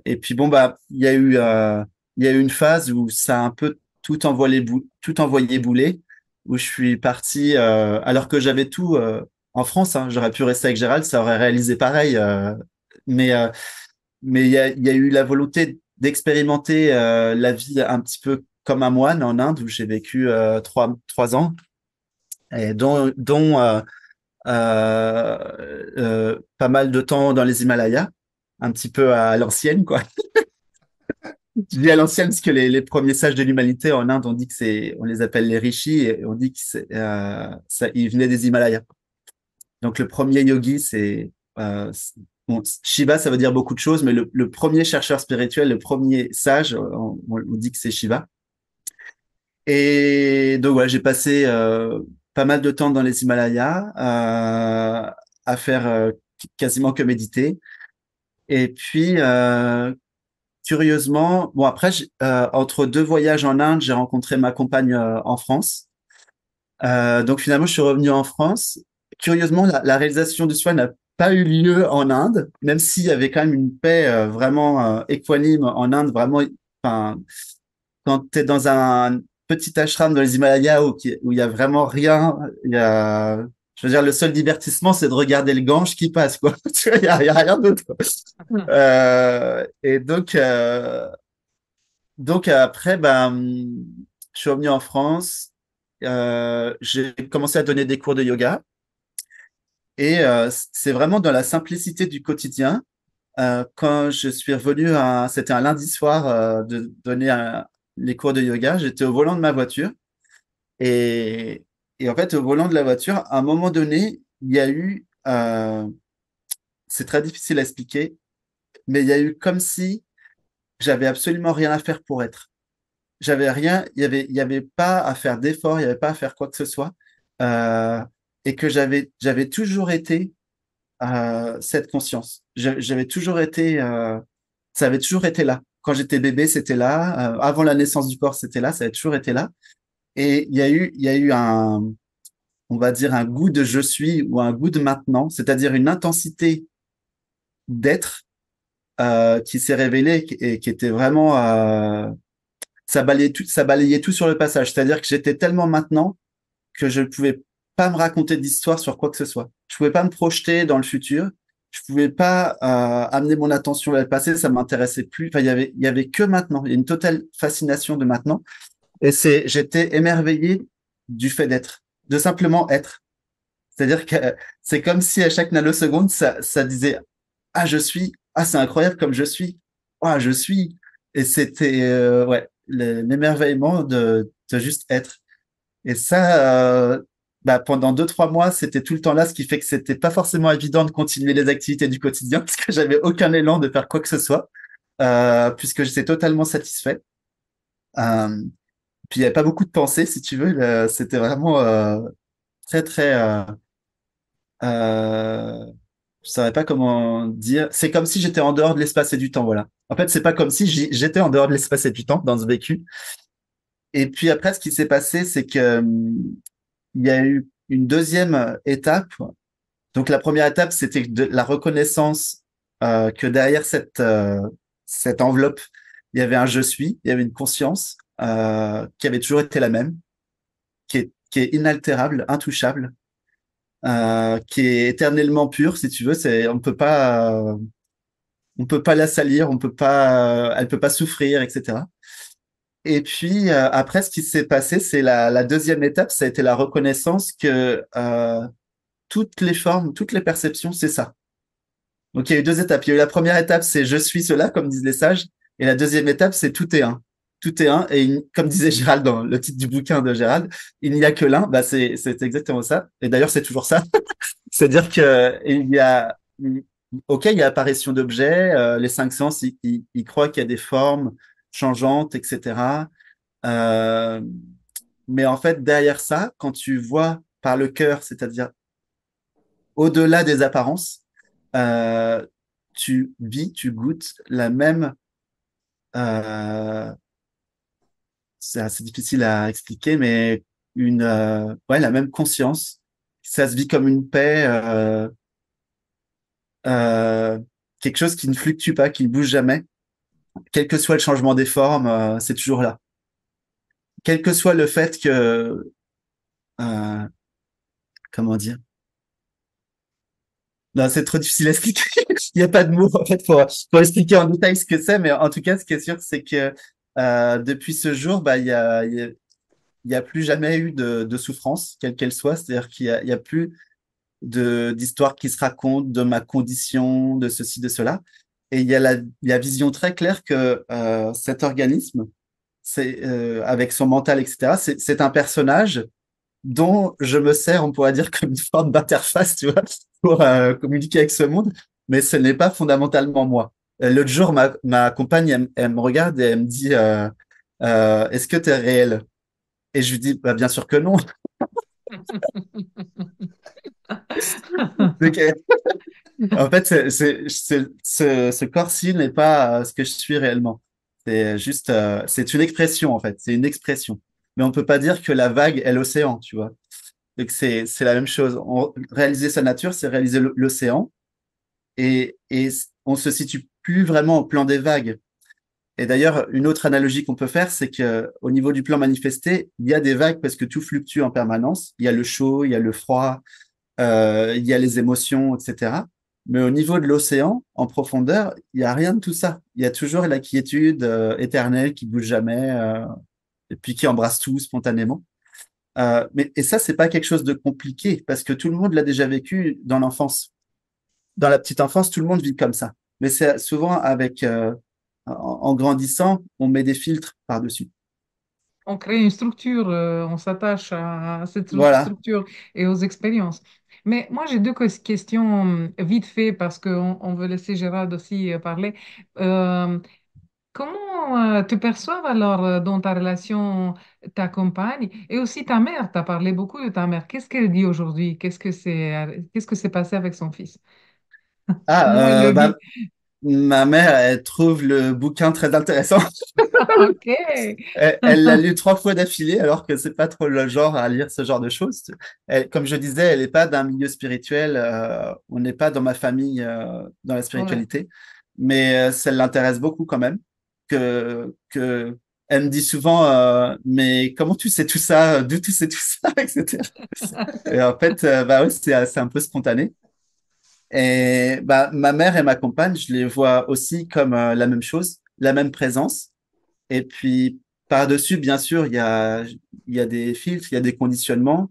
et puis bon bah il y a eu il y a eu une phase où ça a un peu tout envoyé tout envoyé bouler où je suis parti alors que j'avais tout en France. Hein. J'aurais pu rester avec Gérald, ça aurait réalisé pareil. mais mais il y a, eu la volonté d'expérimenter la vie un petit peu comme un moine en Inde où j'ai vécu trois trois ans et dont, euh, euh, euh, pas mal de temps dans les Himalayas, un petit peu à l'ancienne, quoi. Je dis à l'ancienne parce que les, premiers sages de l'humanité en Inde, on dit que c'est, on les appelle les rishis et on dit que ça, qu'ils venaient des Himalayas. Donc le premier yogi, c'est Shiva, ça veut dire beaucoup de choses, mais le, premier chercheur spirituel, le premier sage, on, dit que c'est Shiva. Et donc voilà, j'ai passé euh, pas mal de temps dans les Himalayas euh, à faire euh, quasiment que méditer. Et puis, euh, curieusement, bon après, entre deux voyages en Inde, j'ai rencontré ma compagne en France. donc finalement, je suis revenu en France. Curieusement, la, réalisation du soin n'a pas eu lieu en Inde, même s'il y avait quand même une paix vraiment équanime en Inde, vraiment. quand tu es dans un petit ashram dans les Himalayas où, il y a vraiment rien. Il y a, je veux dire, le seul divertissement, c'est de regarder le Gange qui passe, quoi. il n'y a, rien d'autre. Mmh. Euh, et donc, euh, donc après, ben, je suis revenu en France. Euh, j'ai commencé à donner des cours de yoga. Et c'est vraiment dans la simplicité du quotidien. quand je suis revenu, hein, c'était un lundi soir, de donner un, les cours de yoga, j'étais au volant de ma voiture. Et, et, en fait, au volant de la voiture, à un moment donné, il y a eu, euh, c'est très difficile à expliquer, mais il y a eu comme si j'avais absolument rien à faire pour être. J'avais rien, il n'y avait, il y avait pas à faire d'effort, il n'y avait pas à faire quoi que ce soit. Euh, et que j'avais, j'avais toujours été euh, cette conscience. J'avais toujours été, ça avait toujours été là quand j'étais bébé, c'était là. Euh, avant la naissance du corps, c'était là. Ça a toujours été là. Et il y a eu, il y a eu un, on va dire un goût de je suis ou un goût de maintenant, c'est-à-dire une intensité d'être euh, qui s'est révélée et qui était vraiment, euh, ça balayait tout, ça balayait tout sur le passage. C'est-à-dire que j'étais tellement maintenant que je ne pouvais pas me raconter d'histoire sur quoi que ce soit. Je ne pouvais pas me projeter dans le futur je pouvais pas euh, amener mon attention vers le passé, ça m'intéressait plus. Enfin, il y avait, il y avait que maintenant. Il y a une totale fascination de maintenant. Et c'est, j'étais émerveillé du fait d'être, de simplement être. C'est-à-dire que c'est comme si à chaque nanoseconde, ça, ça disait, ah, je suis, ah, c'est incroyable comme je suis, ah, je suis. Et c'était, euh, ouais, l'émerveillement de, juste être. Et ça, euh, bah, pendant deux, trois mois, c'était tout le temps là, ce qui fait que c'était pas forcément évident de continuer les activités du quotidien, parce que j'avais aucun élan de faire quoi que ce soit, euh, puisque j'étais totalement satisfait. Euh, puis il n'y avait pas beaucoup de pensées, si tu veux. C'était vraiment euh, très, très. Je je savais pas comment dire. C'est comme si j'étais en dehors de l'espace et du temps, voilà. En fait, c'est pas comme si j'étais en dehors de l'espace et du temps dans ce vécu. Et puis après, ce qui s'est passé, c'est que il y a eu une deuxième euh, étape. Donc la première étape, c'était la reconnaissance euh, que derrière cette, euh, cette enveloppe, il y avait un je suis, il y avait une conscience qui avait toujours été la même, qui est, inaltérable, intouchable, qui est éternellement pure, si tu veux. C'est, on peut pas, on peut pas la salir, on peut pas, elle peut pas souffrir, etc. Et puis euh, après, ce qui s'est passé, c'est la, deuxième étape, ça a été la reconnaissance que euh, toutes les formes, toutes les perceptions, c'est ça. Donc il y a eu deux étapes. Il y a eu la première étape, c'est je suis cela, comme disent les sages, et la deuxième étape, c'est tout est un. Tout est un, et comme disait Gérald dans le titre du bouquin de Gérald, il n'y a que l'un. Bah c'est exactement ça. Et d'ailleurs, c'est toujours ça. C'est-à-dire que il y a ok, il y a apparition d'objets, euh, les cinq sens, ils croient qu'il y a des formes, changeante, etc. Euh, mais en fait, derrière ça, quand tu vois par le cœur, c'est-à-dire au-delà des apparences, euh, tu vis, tu goûtes la même. Euh, c'est assez difficile à expliquer, mais une, ouais, la même conscience. Ça se vit comme une paix quelque chose qui ne fluctue pas, qui ne bouge jamais, quel que soit le changement des formes, euh, c'est toujours là. Quel que soit le fait que, euh, comment dire, non, c'est trop difficile à expliquer. Il n'y a pas de mots en fait pour, pour expliquer en détail ce que c'est, mais en tout cas, ce qui est sûr, c'est que euh, depuis ce jour, bah, il n'y a, y a, plus jamais eu de, souffrance, quelle qu'elle soit. C'est-à-dire qu'il n'y a, y a plus de, qui se raconte de ma condition, de ceci, de cela. Et il y a la, vision très claire que euh, cet organisme, c'est euh, avec son mental, etc., c'est un personnage dont je me sers, on pourrait dire, comme une forme d'interface, tu vois, pour euh, communiquer avec ce monde, mais ce n'est pas fondamentalement moi. L'autre jour, ma, compagne, elle, me regarde et elle me dit Est-ce que tu es réel ?» Et je lui dis bah, Bien sûr que non !» en fait, c'est, ce, ce, corps-ci n'est pas euh, ce que je suis réellement. C'est juste, euh, c'est une expression, en fait. C'est une expression. Mais on ne peut pas dire que la vague est l'océan, tu vois. Donc, c'est, c'est la même chose. réaliser sa nature, c'est réaliser l'océan. Et, et on se situe plus vraiment au plan des vagues. Et d'ailleurs, une autre analogie qu'on peut faire, c'est que au niveau du plan manifesté, il y a des vagues parce que tout fluctue en permanence. Il y a le chaud, il y a le froid, euh, il y a les émotions, etc. Mais au niveau de l'océan, en profondeur, il n'y a rien de tout ça. Il y a toujours la quiétude euh, éternelle qui bouge jamais euh, et puis qui embrasse tout spontanément. Euh, mais, et ça, c'est pas quelque chose de compliqué parce que tout le monde l'a déjà vécu dans l'enfance. Dans la petite enfance, tout le monde vit comme ça. Mais c'est souvent avec, en, grandissant, on met des filtres par-dessus. On crée une structure, on s'attache à cette structure et aux expériences. Mais moi, j'ai deux questions hum, vite fait parce qu'on veut laisser Gérald aussi euh, parler. Euh, comment euh, tu perçois alors euh, dans ta relation ta compagne et aussi ta mère? Tu as parlé beaucoup de ta mère. Qu'est-ce qu'elle dit aujourd'hui? Qu'est-ce que c'est, qu'est-ce que s'est passé avec son fils? Ah, bah, Ma mère, elle trouve le bouquin très intéressant. elle l'a lu trois fois d'affilée, alors que c'est pas trop le genre à lire ce genre de choses. comme je disais, elle est pas d'un milieu spirituel. Euh, on n'est pas dans ma famille euh, dans la spiritualité, mais euh, ça l'intéresse beaucoup quand même. Que, que elle me dit souvent, mais comment tu sais tout ça D'où tu sais tout ça, etc. Et en fait, bah oui, c'est un peu spontané. Et bah, ma mère et ma compagne, je les vois aussi comme euh, la même chose, la même présence. Et puis, par-dessus, bien sûr, il y a, y a des filtres, il y a des conditionnements,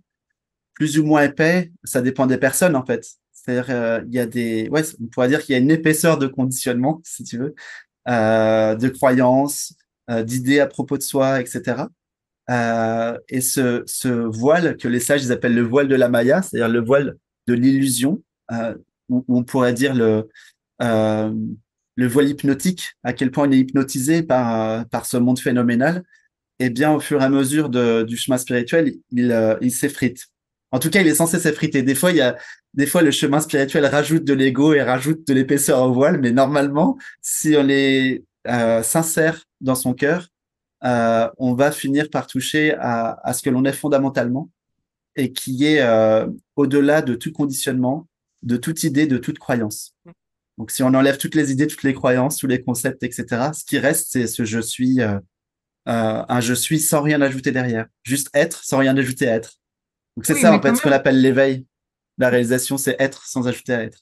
plus ou moins épais, ça dépend des personnes, en fait. C'est-à-dire, euh, il y a des, ouais, on pourrait dire qu'il y a une épaisseur de conditionnement, si tu veux, euh, de croyances, euh, d'idées à propos de soi, etc. et ce, ce voile que les sages ils appellent le voile de la Maya, c'est-à-dire le voile de l'illusion, euh, on pourrait dire le, euh, le voile hypnotique, à quel point il est hypnotisé par, euh, par ce monde phénoménal, et eh bien, au fur et à mesure du chemin spirituel, il, euh, il s'effrite. En tout cas, il est censé s'effriter. Des fois, il y a, des fois, le chemin spirituel rajoute de l'ego et rajoute de l'épaisseur au voile, mais normalement, si on est sincère dans son cœur, on va finir par toucher à, à ce que l'on est fondamentalement et qui est au-delà de tout conditionnement, de toute idée, de toute croyance. Mm. Donc, si on enlève toutes les idées, toutes les croyances, tous les concepts, etc., ce qui reste, c'est ce je suis, euh, euh, un je suis sans rien ajouter derrière. Juste être sans rien ajouter à être. Donc, c'est ça, en fait, ce qu'on appelle l'éveil. La réalisation, c'est être sans ajouter à être.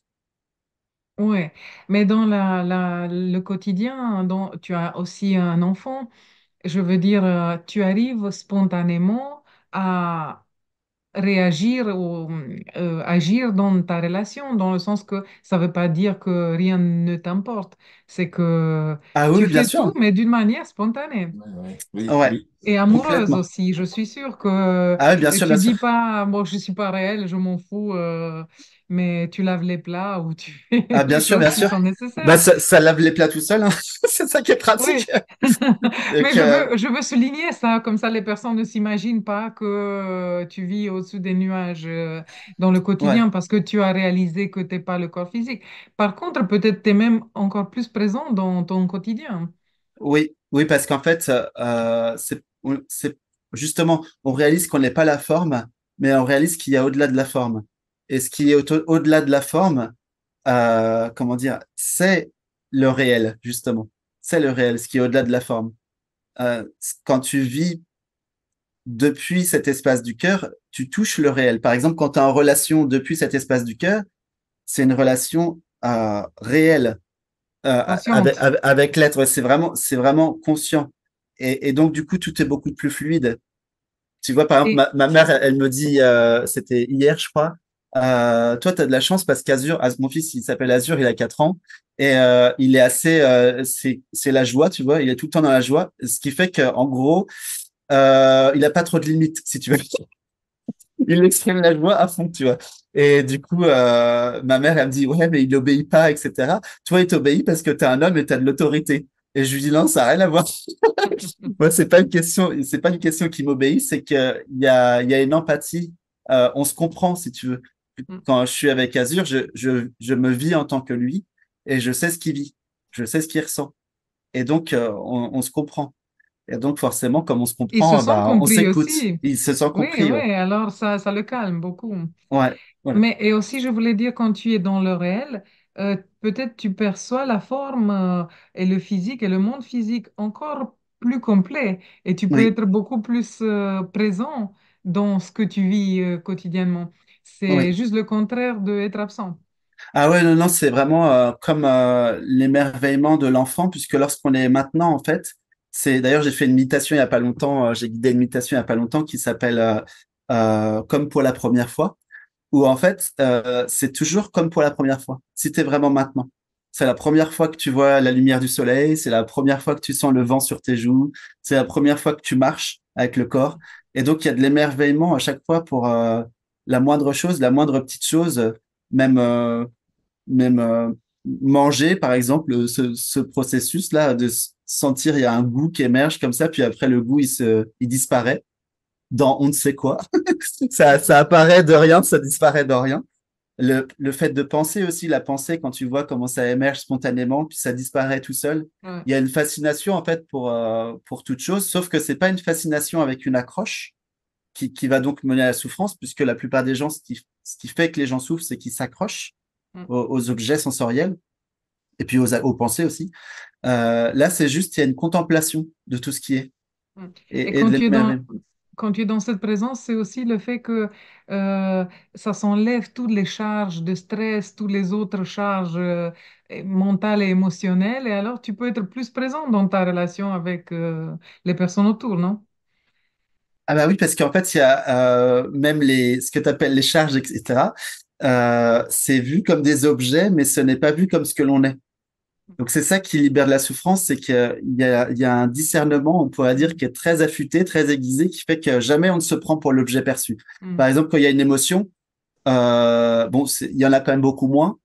Oui, mais dans le quotidien, dans, tu as aussi un enfant. Je veux dire, euh, tu arrives spontanément à, réagir ou euh, agir dans ta relation, dans le sens que ça ne veut pas dire que rien ne t'importe. C'est que ah oui, tu bien sûr. tout, mais d'une manière spontanée. oui, et amoureuse aussi. Je suis sûre que ah bien sûr, tu ne dis pas, bon, je ne suis pas réelle, je m'en fous, euh, mais tu laves les plats ou tu. Ah, bien sûr, bien sûr. Bah, ça, lave les plats tout seul, hein. c'est ça qui est pratique. mais euh, je, veux, souligner ça, comme ça les personnes ne s'imaginent pas que euh, tu vis au-dessus des nuages dans le quotidien parce que tu as réalisé que tu n'es pas le corps physique. Par contre, peut-être tu es même encore plus présent dans ton quotidien. Oui, oui, parce qu'en fait, euh, c'est justement, on réalise qu'on n'est pas la forme, mais on réalise qu'il y a au-delà de la forme. Et ce qui est au-delà de la forme, euh, comment dire, c'est le réel, justement. C'est le réel, ce qui est au-delà de la forme. Euh, quand tu vis depuis cet espace du cœur, tu touches le réel. Par exemple, quand tu es en relation depuis cet espace du cœur, c'est une relation réelle. Euh, avec, avec l'être. c'est vraiment, c'est vraiment conscient. Et, et, donc, du coup, tout est beaucoup plus fluide. Tu vois, par exemple, ma, mère, elle, me dit, euh, c'était hier, je crois, euh, toi, tu as de la chance parce qu'Azur, mon fils, il s'appelle Azur, il a 4 ans, et euh, il est assez, euh, c'est la joie, tu vois, il est tout le temps dans la joie, ce qui fait qu'en gros, il a pas trop de limites, si tu veux il exprime la joie à fond, tu vois. Et du coup, euh, ma mère, elle me dit, ouais, mais il obéit pas, etc. Toi, il t'obéit parce que t'es un homme et t'as de l'autorité. Et je lui dis, non, ça n'a rien à voir. Moi, c'est pas une question, c'est pas une question qui m'obéit, c'est qu'il y a, y a une empathie. Euh, on se comprend, si tu veux. Mm. Quand je suis avec Azur, je, me vis en tant que lui et je sais ce qu'il vit. Je sais ce qu'il ressent. Et donc, euh, on se comprend. Et donc, forcément, comme on se comprend, eh ben, on s'écoute. Ils se sont compris. Oui, alors ça, le calme beaucoup. Mais, et aussi, je voulais dire, quand tu es dans le réel, euh, peut-être tu perçois la forme euh, et le physique et le monde physique encore plus complet et tu peux être beaucoup plus euh, présent dans ce que tu vis quotidiennement. C'est juste le contraire d'être absent. Ah ouais, non, non, c'est vraiment comme l'émerveillement de l'enfant, puisque lorsqu'on est maintenant, en fait, c'est d'ailleurs j'ai fait une méditation il y a pas longtemps, euh, j'ai guidé une méditation il y a pas longtemps qui s'appelle euh, euh, comme pour la première fois où en fait, c'est toujours comme pour la première fois, si tu vraiment maintenant. C'est la première fois que tu vois la lumière du soleil, c'est la première fois que tu sens le vent sur tes joues, c'est la première fois que tu marches avec le corps. Et donc, il y a de l'émerveillement à chaque fois pour la moindre chose, la moindre petite chose, même, même manger, par exemple, ce, ce processus-là de, sentir, il y a un goût qui émerge comme ça, puis après le goût, il, se, il disparaît dans on ne sait quoi. ça, ça apparaît de rien, ça disparaît de rien. Le, le, fait de penser aussi, la pensée, quand tu vois comment ça émerge spontanément, puis ça disparaît tout seul, il y a une fascination en fait pour, euh, pour toute chose, sauf que c'est pas une fascination avec une accroche qui, qui, va donc mener à la souffrance, puisque la plupart des gens, ce qui, ce qui fait que les gens souffrent, c'est qu'ils s'accrochent mm. aux, objets sensoriels et puis aux, pensées aussi. Euh, là, c'est juste, il y a une contemplation de tout ce qui est. Mm. Et, quand, tu es dans, cette présence, c'est aussi le fait que euh, ça s'enlève toutes les charges de stress, toutes les autres charges euh, mentales et émotionnelles, et alors tu peux être plus présent dans ta relation avec les personnes autour, non ah bah oui, parce qu'en fait, il y a même les, ce que tu appelles les charges, etc. Euh, c'est vu comme des objets, mais ce n'est pas vu comme ce que l'on est. Donc c'est ça qui libère de la souffrance, c'est qu'il y, a, il y a un discernement, on pourrait dire, qui est très affûté, très aiguisé, qui fait que jamais on ne se prend pour l'objet perçu. Mm. Par exemple, quand il y a une émotion, euh, bon, il y en a quand même beaucoup moins,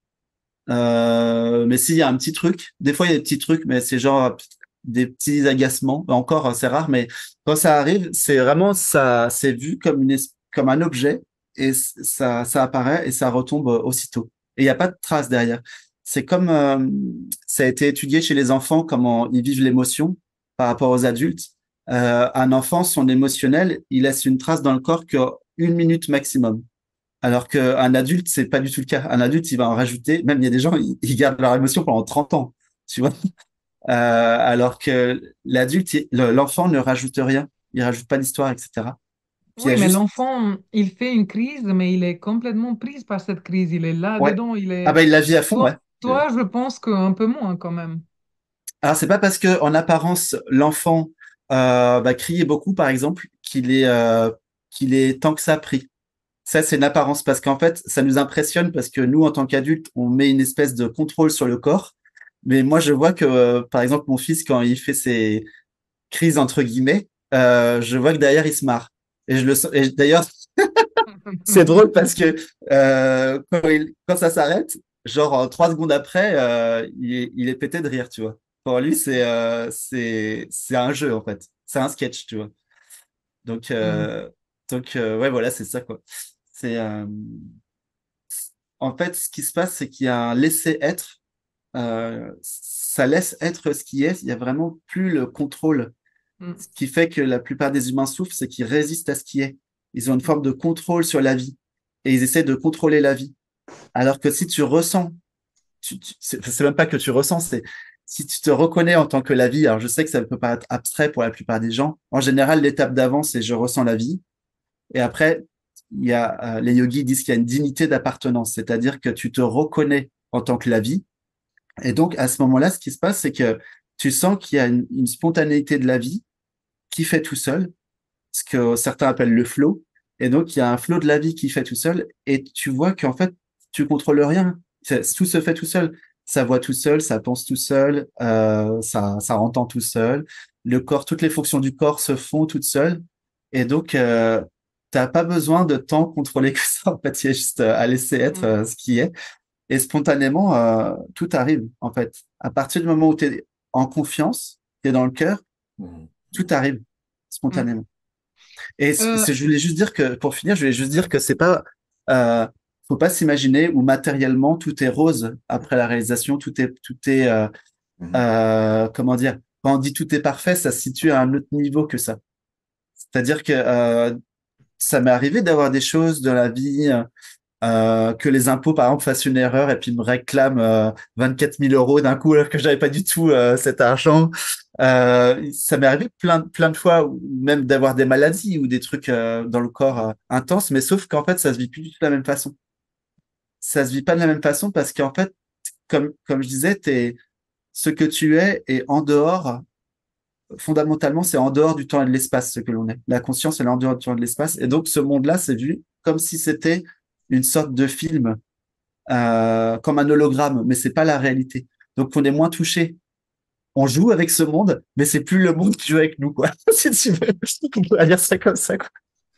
euh, mais s'il y a un petit truc, des fois il y a des petits trucs, mais c'est genre des petits agacements. Encore, c'est rare, mais quand ça arrive, c'est vraiment ça, c'est vu comme une comme un objet et ça, ça apparaît et ça retombe euh, aussitôt. Et il n'y a pas de trace derrière. C'est comme euh, ça a été étudié chez les enfants comment ils vivent l'émotion par rapport aux adultes. Euh, un enfant, son émotionnel, il laisse une trace dans le corps que minute maximum. Alors qu'un adulte, c'est pas du tout le cas. Un adulte, il va en rajouter. Même il y a des gens, ils, gardent leur émotion pendant 30 ans, tu vois. alors que l'adulte, l'enfant ne rajoute rien. Il rajoute pas d'histoire, etc. Oui, mais l'enfant, il fait une crise, mais il est complètement pris par cette crise. Il est là-dedans. Il est... Ah ben, il la vit à fond, toi, ouais. Toi, je pense qu'un peu moins quand même. Alors, c'est pas parce que en apparence, l'enfant va euh, bah, crier beaucoup, par exemple, qu'il est, euh, qu'il est tant que ça pris. Ça, c'est une apparence parce qu'en fait, ça nous impressionne parce que nous, en tant qu'adultes, on met une espèce de contrôle sur le corps. Mais moi, je vois que, euh, par exemple, mon fils, quand il fait ses crises, entre guillemets, je vois que derrière, il se marre. Et je le d'ailleurs, c'est drôle parce que euh, quand, ça s'arrête, genre trois secondes après, euh, il, est pété de rire, tu vois. Pour lui, c'est euh, c'est un jeu en fait, c'est un sketch, tu vois. Donc euh, mm. donc ouais voilà, c'est ça quoi. C'est en fait ce qui se passe, c'est qu'il y a un laisser être. ça laisse être ce qui est. Il y a vraiment plus le contrôle Mm. Ce qui fait que la plupart des humains souffrent, c'est qu'ils résistent à ce qui est. Ils ont une forme de contrôle sur la vie et ils essaient de contrôler la vie. Alors que si tu ressens, c'est même pas que tu ressens, c'est si tu te reconnais en tant que la vie. Alors je sais que ça peut paraître abstrait pour la plupart des gens. En général, l'étape d'avant, c'est je ressens la vie. Et après, il y a, euh, les yogis disent qu'il y a une dignité d'appartenance, c'est-à-dire que tu te reconnais en tant que la vie. Et donc, à ce moment-là, ce qui se passe, c'est que tu sens qu'il y a une, spontanéité de la vie fait tout seul, ce que certains appellent le flow. Et donc, il y a un flow de la vie qui fait tout seul. Et tu vois qu'en fait, tu contrôles rien. Tout se fait tout seul. Ça voit tout seul, ça pense tout seul, euh, ça, ça entend tout seul. Le corps, toutes les fonctions du corps se font toutes seules. Et donc, euh, t'as pas besoin de tant contrôler que ça. En fait, il y juste euh, à laisser mm. être euh, ce qui est. Et spontanément, tout arrive, en fait. À partir du moment où tu es en confiance, tu dans le cœur, mm. tout arrive spontanément. Et euh. je voulais juste dire que, pour finir, je voulais juste dire que c'est pas, euh, faut pas s'imaginer où matériellement tout est rose après la réalisation, tout est, tout est, euh, mmh. euh, comment dire, quand on dit tout est parfait, ça se situe à un autre niveau que ça. C'est-à-dire que euh, ça m'est arrivé d'avoir des choses dans la vie euh, euh, que les impôts, par exemple, fassent une erreur et puis me réclament euh, 24 000 euros d'un coup alors que j'avais pas du tout euh, cet argent. Euh, ça m'est arrivé plein, plein de fois, même d'avoir des maladies ou des trucs dans le corps intenses, mais sauf qu'en fait, ça se vit plus du tout de la même façon. Ça se vit pas de la même façon parce qu'en fait, comme, comme je disais, es, ce que tu es est en dehors, fondamentalement, c'est en dehors du temps et de l'espace ce que l'on est. La conscience, elle est en dehors du temps et de l'espace. Et donc, ce monde-là, c'est vu comme si c'était une sorte de film euh, comme un hologramme, mais c'est pas la réalité. Donc on est moins touché. On joue avec ce monde, mais c'est plus le monde qui joue avec nous, quoi. une tu on peut dire ça comme ça,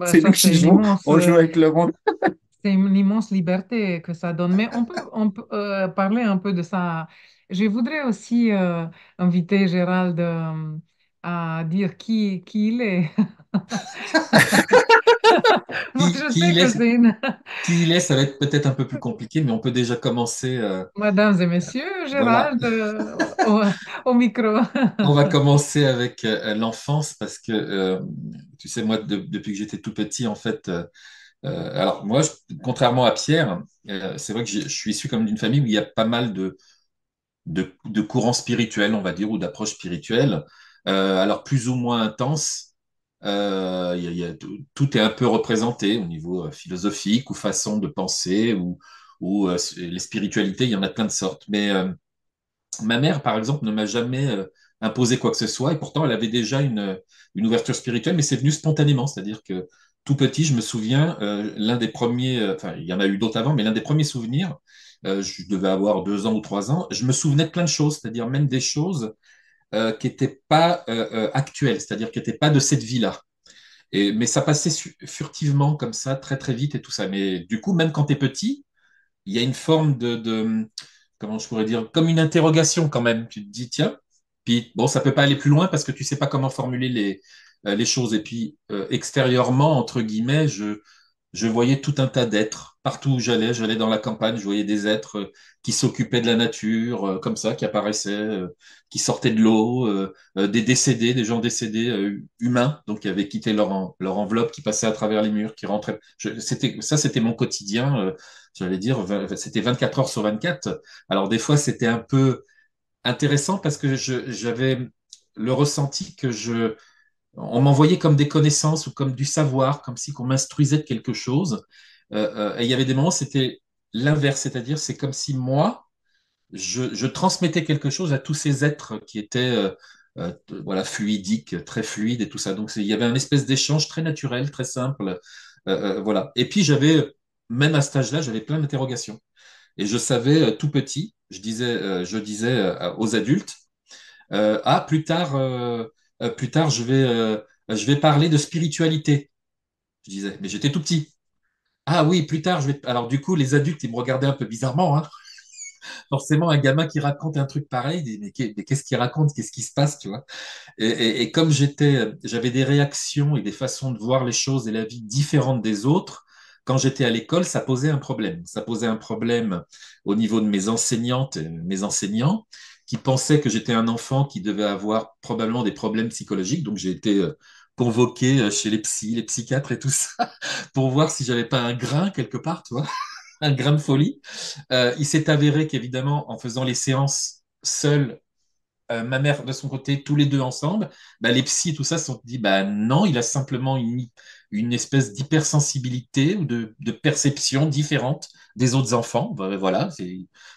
c'est nous qui jouons, on joue euh, avec le monde. c'est une immense liberté que ça donne. Mais on peut, on peut euh, parler un peu de ça. Je voudrais aussi inviter Gérald à dire qui, qui il est. je sais que est, qui il est, ça va être peut-être un peu plus compliqué, mais on peut déjà commencer. Euh... Mesdames et messieurs, Gérald, euh, au, micro. on va commencer avec euh, l'enfance parce que, euh, tu sais, moi, depuis que j'étais tout petit, en fait, alors moi, contrairement à Pierre, c'est vrai que je suis issu comme d'une famille où il y a pas mal de, de, de courants spirituels, on va dire, ou d'approches spirituelles. Euh, alors plus ou moins intense. Euh, tout est un peu représenté au niveau euh, philosophique ou façon de penser ou, les spiritualités, il y en a plein de sortes. Mais ma mère, par exemple, ne m'a jamais imposé quoi que ce soit, et pourtant elle avait déjà une, ouverture spirituelle, mais c'est venu spontanément, c'est-à-dire que tout petit, je me souviens, l'un des premiers, enfin il y en a eu d'autres avant, mais l'un des premiers souvenirs, je devais avoir deux ans ou trois ans, je me souvenais de plein de choses, c'est-à-dire même des choses euh, qui n'étaient pas euh, euh, actuel, c'est-à-dire qui n'étaient pas de cette vie-là. mais ça passait furtivement comme ça, très très vite et tout ça. Mais du coup, même quand tu es petit, il y a une forme de, comment je pourrais dire, comme une interrogation quand même. Tu te dis, tiens, puis bon, ça peut pas aller plus loin parce que tu ne sais pas comment formuler les, les choses. Et puis, extérieurement, entre guillemets, je, je voyais tout un tas d'êtres partout où j'allais, j'allais dans la campagne, je voyais des êtres euh, qui s'occupaient de la nature, euh, comme ça, qui apparaissaient, euh, qui sortaient de l'eau, des décédés, des gens décédés humains, donc qui avaient quitté leur, leur enveloppe, qui passaient à travers les murs, qui rentraient. c'était, ça, c'était mon quotidien, j'allais dire, c'était 24 heures sur 24. Alors des fois, c'était un peu intéressant parce que j'avais le ressenti que je... On m'envoyait comme des connaissances ou comme du savoir, comme si qu'on m'instruisait de quelque chose. Euh, euh, et il y avait des moments, c'était l'inverse, c'est-à-dire c'est comme si moi, je, transmettais quelque chose à tous ces êtres qui étaient euh, voilà fluidiques, très fluides et tout ça. Donc il y avait un espèce d'échange très naturel, très simple, voilà. Et puis j'avais même à cet âge-là, j'avais plein d'interrogations. Et je savais tout petit, je disais, je disais aux adultes, ah plus tard, plus tard, je vais, je vais parler de spiritualité. Je disais, mais j'étais tout petit. Ah oui, plus tard, je vais. Alors, du coup, les adultes, ils me regardaient un peu bizarrement. Hein. forcément un gamin qui raconte un truc pareil, mais qu'est-ce qu'il raconte, qu'est-ce qui se passe, tu vois et, et, comme j'étais, j'avais des réactions et des façons de voir les choses et la vie différentes des autres. Quand j'étais à l'école, ça posait un problème. Ça posait un problème au niveau de mes enseignantes, euh, mes enseignants, qui pensaient que j'étais un enfant qui devait avoir probablement des problèmes psychologiques. Donc j'ai été euh, convoqué euh, chez les psys, les psychiatres et tout ça, pour voir si j'avais pas un grain quelque part, tu un grain de folie. Euh, il s'est avéré qu'évidemment, en faisant les séances seules, euh, ma mère de son côté, tous les deux ensemble, bah, les psys et tout ça se sont dit, bah non, il a simplement une, une espèce d'hypersensibilité ou de, perception différente des autres enfants. Bah, voilà,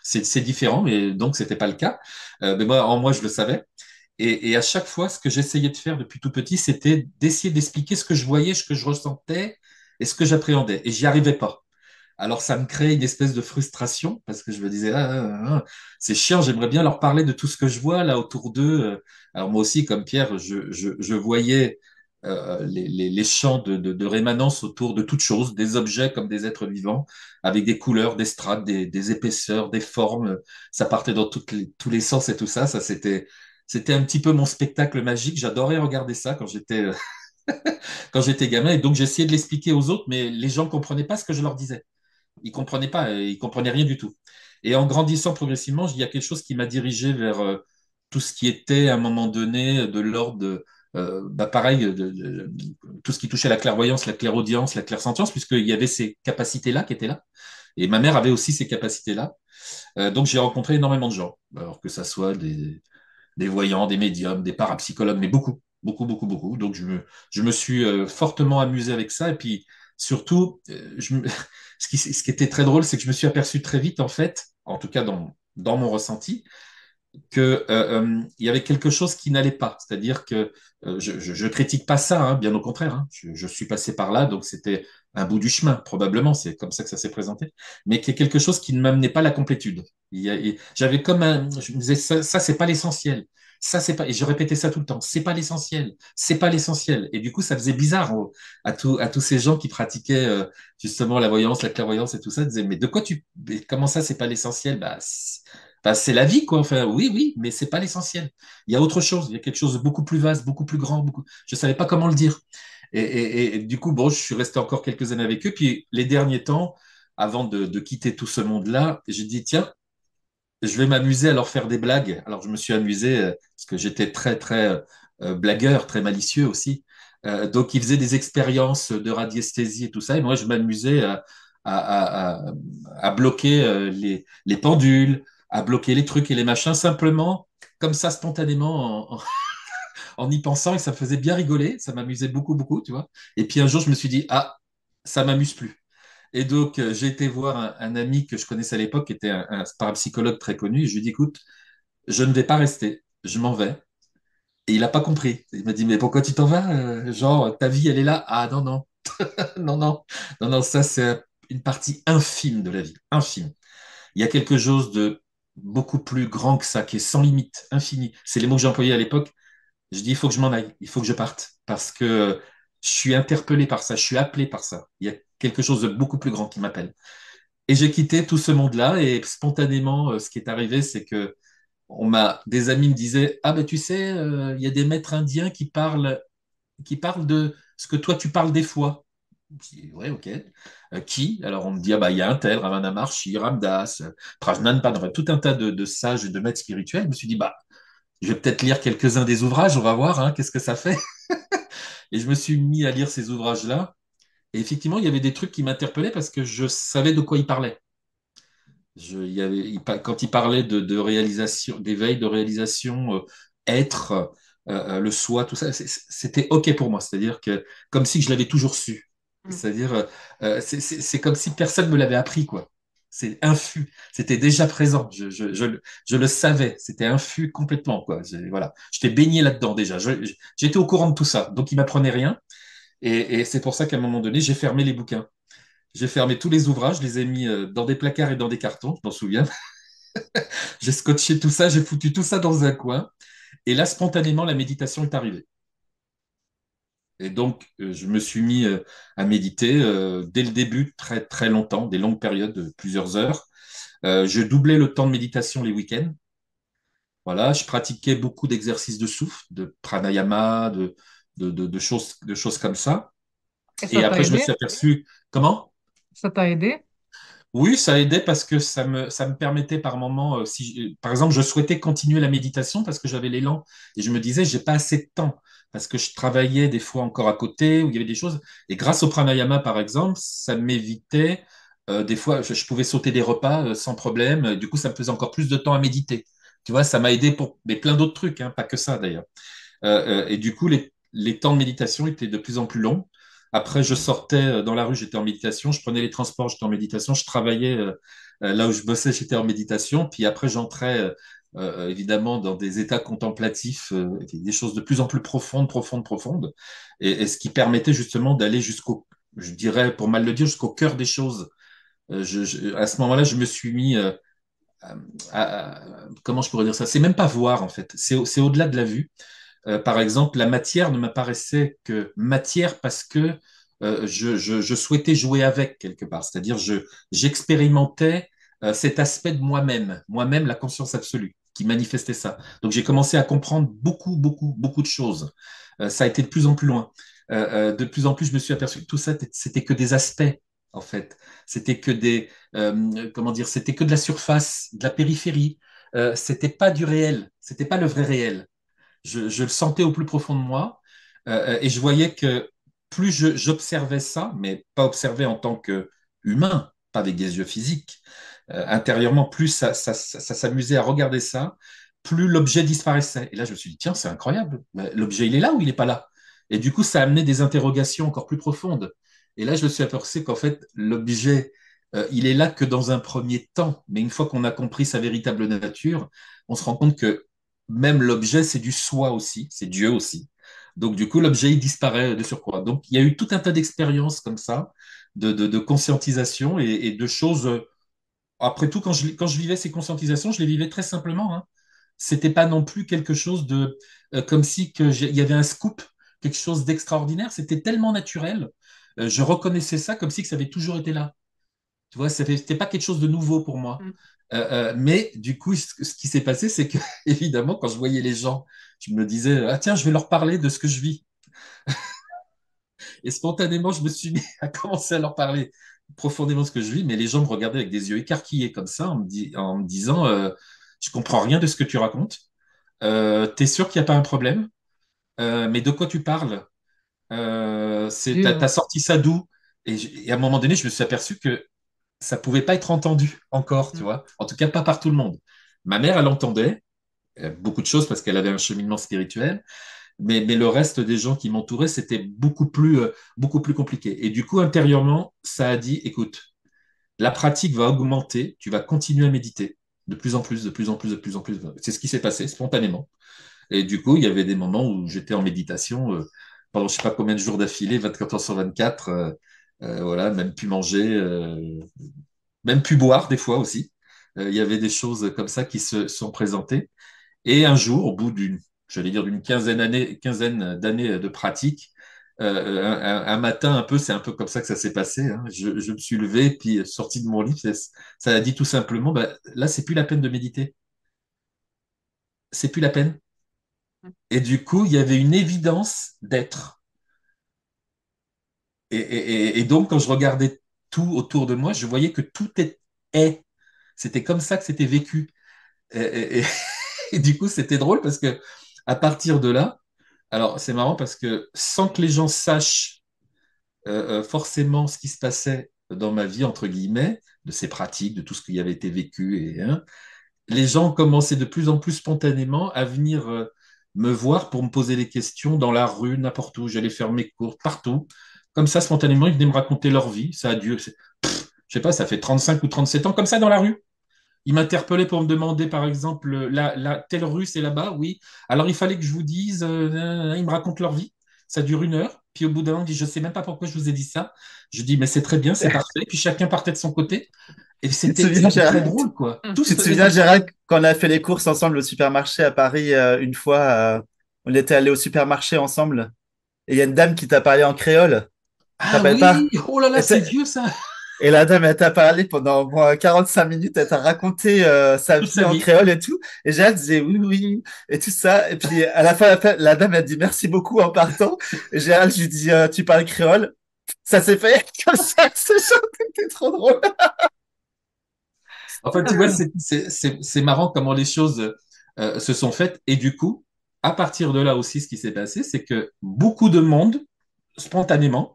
c'est différent, mais donc ce n'était pas le cas. mais moi, en moi, je le savais. Et, et, à chaque fois, ce que j'essayais de faire depuis tout petit, c'était d'essayer d'expliquer ce que je voyais, ce que je ressentais et ce que j'appréhendais. Et j'y arrivais pas. Alors ça me créait une espèce de frustration parce que je me disais ah, ah, ah, c'est chiant, j'aimerais bien leur parler de tout ce que je vois là autour d'eux. Euh, alors moi aussi, comme Pierre, je, je, je voyais euh, les, les, les, champs de, de, de, rémanence autour de toutes choses, des objets comme des êtres vivants, avec des couleurs, des strates, des, des épaisseurs, des formes. Ça partait dans toutes les, tous les sens et tout ça. Ça c'était c'était un petit peu mon spectacle magique. J'adorais regarder ça quand j'étais euh, quand j'étais gamin. Et donc, j'essayais de l'expliquer aux autres, mais les gens ne comprenaient pas ce que je leur disais. Ils ne comprenaient pas, euh, ils comprenaient rien du tout. Et en grandissant progressivement, il y a quelque chose qui m'a dirigé vers euh, tout ce qui était à un moment donné de l'ordre, bah, pareil, de, tout ce qui touchait à la clairvoyance, la clairaudience, la clairsentience, puisqu'il y avait ces capacités-là qui étaient là. Et ma mère avait aussi ces capacités-là. donc, j'ai rencontré énormément de gens, alors que ça soit des, des voyants, des médiums, des parapsychologues, mais beaucoup, beaucoup, beaucoup, beaucoup. Donc je me, je me suis euh, fortement amusé avec ça. Et puis surtout, euh, je ce, qui, ce, qui, était très drôle, c'est que je me suis aperçu très vite, en fait, en tout cas dans, dans mon ressenti, que euh, euh, il y avait quelque chose qui n'allait pas. C'est-à-dire que euh, je, je, je, critique pas ça, hein, bien au contraire. Hein, je, suis passé par là, donc c'était un bout du chemin probablement. C'est comme ça que ça s'est présenté, mais qu'il y a quelque chose qui ne m'amenait pas la complétude. J'avais comme un, je me disais ça, ça c'est pas l'essentiel. Ça c'est pas et je répétais ça tout le temps. C'est pas l'essentiel. C'est pas l'essentiel. Et du coup ça faisait bizarre hein, à à tous ces gens qui pratiquaient euh, justement la voyance, la clairvoyance et tout ça. Disaient mais de quoi tu comment ça c'est pas l'essentiel bah, bah, c'est la vie, quoi. Enfin, oui, oui, mais c'est pas l'essentiel. Il y a autre chose. Il y a quelque chose de beaucoup plus vaste, beaucoup plus grand. je Je savais pas comment le dire. Et, du coup, bon, je suis resté encore quelques années avec eux. Puis les derniers temps, avant de, quitter tout ce monde-là, j'ai dit tiens, je vais m'amuser à leur faire des blagues. Alors je me suis amusé euh, parce que j'étais très très euh, blagueur, très malicieux aussi. Euh, donc ils faisaient des expériences de radiesthésie et tout ça, et moi je m'amusais à, bloquer les pendules, à bloquer les trucs et les machins simplement, comme ça, spontanément, en, y pensant, et ça faisait bien rigoler, ça m'amusait beaucoup, beaucoup, tu vois. Et puis un jour, je me suis dit, ah, ça m'amuse plus. Et donc, euh, j'ai été voir un, ami que je connaissais à l'époque, qui était un, parapsychologue très connu, et je lui ai écoute, je ne vais pas rester, je m'en vais. Et il n'a pas compris. Il m'a dit, mais pourquoi tu t'en vas euh, Genre, ta vie, elle est là. Ah non, non. non, non. Non, non, ça, c'est une partie infime de la vie. Infime. Il y a quelque chose de beaucoup plus grand que ça, qui est sans limite, infini. C'est les mots que j'ai employés à l'époque. Je dis, il faut que je m'en aille, il faut que je parte, parce que je suis interpellé par ça, je suis appelé par ça. Il y a quelque chose de beaucoup plus grand qui m'appelle. Et j'ai quitté tout ce monde-là, et spontanément, euh, ce qui est arrivé, c'est que on m'a, des amis me disaient, ah ben tu sais, euh, il y a des maîtres indiens qui parlent, qui parlent de ce que toi tu parles des fois ok. Euh, qui Alors on me dit, ah bah il y a un tel, Ravana Ramdas, Prajnanpan, tout un tas de, sages et de maîtres spirituels. Je me suis dit, bah, je vais peut-être lire quelques-uns des ouvrages, on va voir, hein, qu'est-ce que ça fait. et je me suis mis à lire ces ouvrages-là. Et effectivement, il y avait des trucs qui m'interpellaient parce que je savais de quoi ils parlaient. il y quand il parlait de, réalisation, d'éveil, de réalisation, euh, être, euh, le soi, tout ça, c'était OK pour moi. C'est-à-dire que comme si je l'avais toujours su. Mm. C'est-à-dire, euh, euh, c'est comme si personne me l'avait appris, quoi. C'est infus. C'était déjà présent. Je, je, le savais. C'était infus complètement, quoi. Voilà. J'étais baigné là-dedans déjà. J'étais au courant de tout ça. Donc, il m'apprenait rien. Et, et c'est pour ça qu'à un moment donné, j'ai fermé les bouquins. J'ai fermé tous les ouvrages. Je les ai mis euh, dans des placards et dans des cartons. Je m'en souviens. j'ai scotché tout ça. J'ai foutu tout ça dans un coin. Et là, spontanément, la méditation est arrivée. Et donc, euh, je me suis mis euh, à méditer euh, dès le début, très très longtemps, des longues périodes de plusieurs heures. je doublais le temps de méditation les week-ends. Voilà, je pratiquais beaucoup d'exercices de souffle, de pranayama, de, de, choses, de choses comme ça. Et, après, je me suis aperçu. Comment Ça t'a aidé oui, ça aidé parce que ça me, ça me permettait par moments, si, par exemple, je souhaitais continuer la méditation parce que j'avais l'élan et je me disais, j'ai pas assez de temps parce que je travaillais des fois encore à côté, où il y avait des choses. Et grâce au pranayama, par exemple, ça m'évitait, euh, des fois, je, pouvais sauter des repas euh, sans problème. Du coup, ça me faisait encore plus de temps à méditer. Tu vois, ça m'a aidé pour mais plein d'autres trucs, hein, pas que ça d'ailleurs. Euh, et du coup, les, les, temps de méditation étaient de plus en plus longs. Après, je sortais dans la rue, j'étais en méditation. Je prenais les transports, j'étais en méditation. Je travaillais là où je bossais, j'étais en méditation. Puis après, j'entrais euh, évidemment dans des états contemplatifs, euh, des choses de plus en plus profondes, profondes, profondes, et, ce qui permettait justement d'aller jusqu'au, je dirais, pour mal le dire, jusqu'au cœur des choses. Euh, à ce moment-là, je me suis mis à, comment je pourrais dire ça C'est même pas voir en fait, c'est, au-delà de la vue. par exemple, la matière ne m'apparaissait que matière parce que je, je, souhaitais jouer avec quelque part, c'est-à-dire je, j'expérimentais cet aspect de moi-même, moi-même la conscience absolue qui manifestait ça. Donc j'ai commencé à comprendre beaucoup, beaucoup, beaucoup de choses. Euh, ça a été de plus en plus loin. Euh, euh, de plus en plus, je me suis aperçu que tout ça, c'était que des aspects, en fait. C'était que des, comment dire, c'était que de la surface, de la périphérie. c'était pas du réel, c'était pas le vrai réel. Je, le sentais au plus profond de moi et je voyais que plus j'observais ça, mais pas observé en tant qu'humain, pas avec des yeux physiques, euh, intérieurement, plus ça, s'amusait à regarder ça, plus l'objet disparaissait. Et là, je me suis dit, tiens, c'est incroyable. Bah, l'objet, il est là ou il n'est pas là Et du coup, ça a amené des interrogations encore plus profondes. Et là, je me suis aperçu qu'en fait, l'objet, euh, il est là que dans un premier temps. Mais une fois qu'on a compris sa véritable nature, on se rend compte que même l'objet, c'est du soi aussi, c'est Dieu aussi. Donc, du coup, l'objet, il disparaît de surcroît. Donc, il y a eu tout un tas d'expériences comme ça, de, de, conscientisation et, de choses euh, après tout, quand je, vivais ces conscientisations, je les vivais très simplement. Hein. Ce n'était pas non plus quelque chose de euh, comme si il y avait un scoop, quelque chose d'extraordinaire. C'était tellement naturel. Euh, je reconnaissais ça comme si que ça avait toujours été là. Tu vois, c'était pas quelque chose de nouveau pour moi. Mm. Euh, mais du coup, ce, ce qui s'est passé, c'est que évidemment, quand je voyais les gens, je me disais ah tiens, je vais leur parler de ce que je vis. Et spontanément, je me suis mis à commencer à leur parler profondément ce que je vis, mais les gens me regardaient avec des yeux écarquillés comme ça, en me, disant je euh, Je comprends rien de ce que tu racontes. Euh, tu es sûr qu'il n'y a pas un problème euh, Mais de quoi tu parles T'as as sorti ça d'où et, à un moment donné, je me suis aperçu que ça pouvait pas être entendu encore, tu mm. vois. En tout cas, pas par tout le monde. Ma mère, elle entendait beaucoup de choses parce qu'elle avait un cheminement spirituel mais, le reste des gens qui m'entouraient, c'était beaucoup plus, euh, beaucoup plus compliqué. Et du coup, intérieurement, ça a dit, écoute, la pratique va augmenter, tu vas continuer à méditer de plus en plus, de plus en plus, de plus en plus. C'est ce qui s'est passé spontanément. Et du coup, il y avait des moments où j'étais en méditation euh, pendant je sais pas combien de jours d'affilée, 24 heures sur 24, euh, voilà, même pu manger, même pu boire des fois aussi. il y avait des choses comme ça qui se sont présentées. Et un jour, au bout d'une j'allais dire d'une quinzaine d'années quinzaine d'années de pratique, euh, un, matin un peu, c'est un peu comme ça que ça s'est passé. Hein. Je, me suis levé puis sorti de mon lit, ça a dit tout simplement, bah, là c'est plus la peine de méditer, c'est plus la peine. Et du coup, il y avait une évidence d'être. Et, donc, quand je regardais tout autour de moi, je voyais que tout est. C'était comme ça que c'était vécu. et du coup, c'était drôle parce que à partir de là, alors c'est marrant parce que sans que les gens sachent euh, euh, forcément ce qui se passait dans ma vie, entre guillemets, de ces pratiques, de tout ce qui avait été vécu, et, hein, les gens commençaient de plus en plus spontanément à venir euh, me voir pour me poser des questions dans la rue, n'importe où. J'allais faire mes cours partout. Comme ça, spontanément, ils venaient me raconter leur vie. Ça a dû, je ne sais pas, ça fait 35 ou 37 ans, comme ça dans la rue. Il m'interpellait pour me demander, par exemple, la, telle rue, c'est là-bas, oui. Alors il fallait que je vous dise, il euh, ils me racontent leur vie. Ça dure une heure. Puis au bout d'un moment, il dit, je ne sais même pas pourquoi je vous ai dit ça. Je dis, mais c'est très bien, c'est parfait. Puis chacun partait de son côté. Et c'était très drôle, quoi. Tout mmh. tu te souviens, Gérard quand on a fait les courses ensemble au supermarché à Paris, euh, une fois, euh, on était allé au supermarché ensemble. Et il y a une dame qui t'a parlé en créole. Ah oui, oh là là, c'est vieux ça et la dame, elle t'a parlé pendant 45 minutes, elle t'a raconté euh, sa vie en créole et tout. Et Gérald disait oui, oui, et tout ça. Et puis à la fin, la, dame, elle dit merci beaucoup en partant. Gérald, je lui dis, euh, tu parles créole Ça s'est fait comme ça, c'est trop drôle. en fait, tu vois, c'est marrant comment les choses euh, se sont faites. Et du coup, à partir de là aussi, ce qui s'est passé, c'est que beaucoup de monde, spontanément,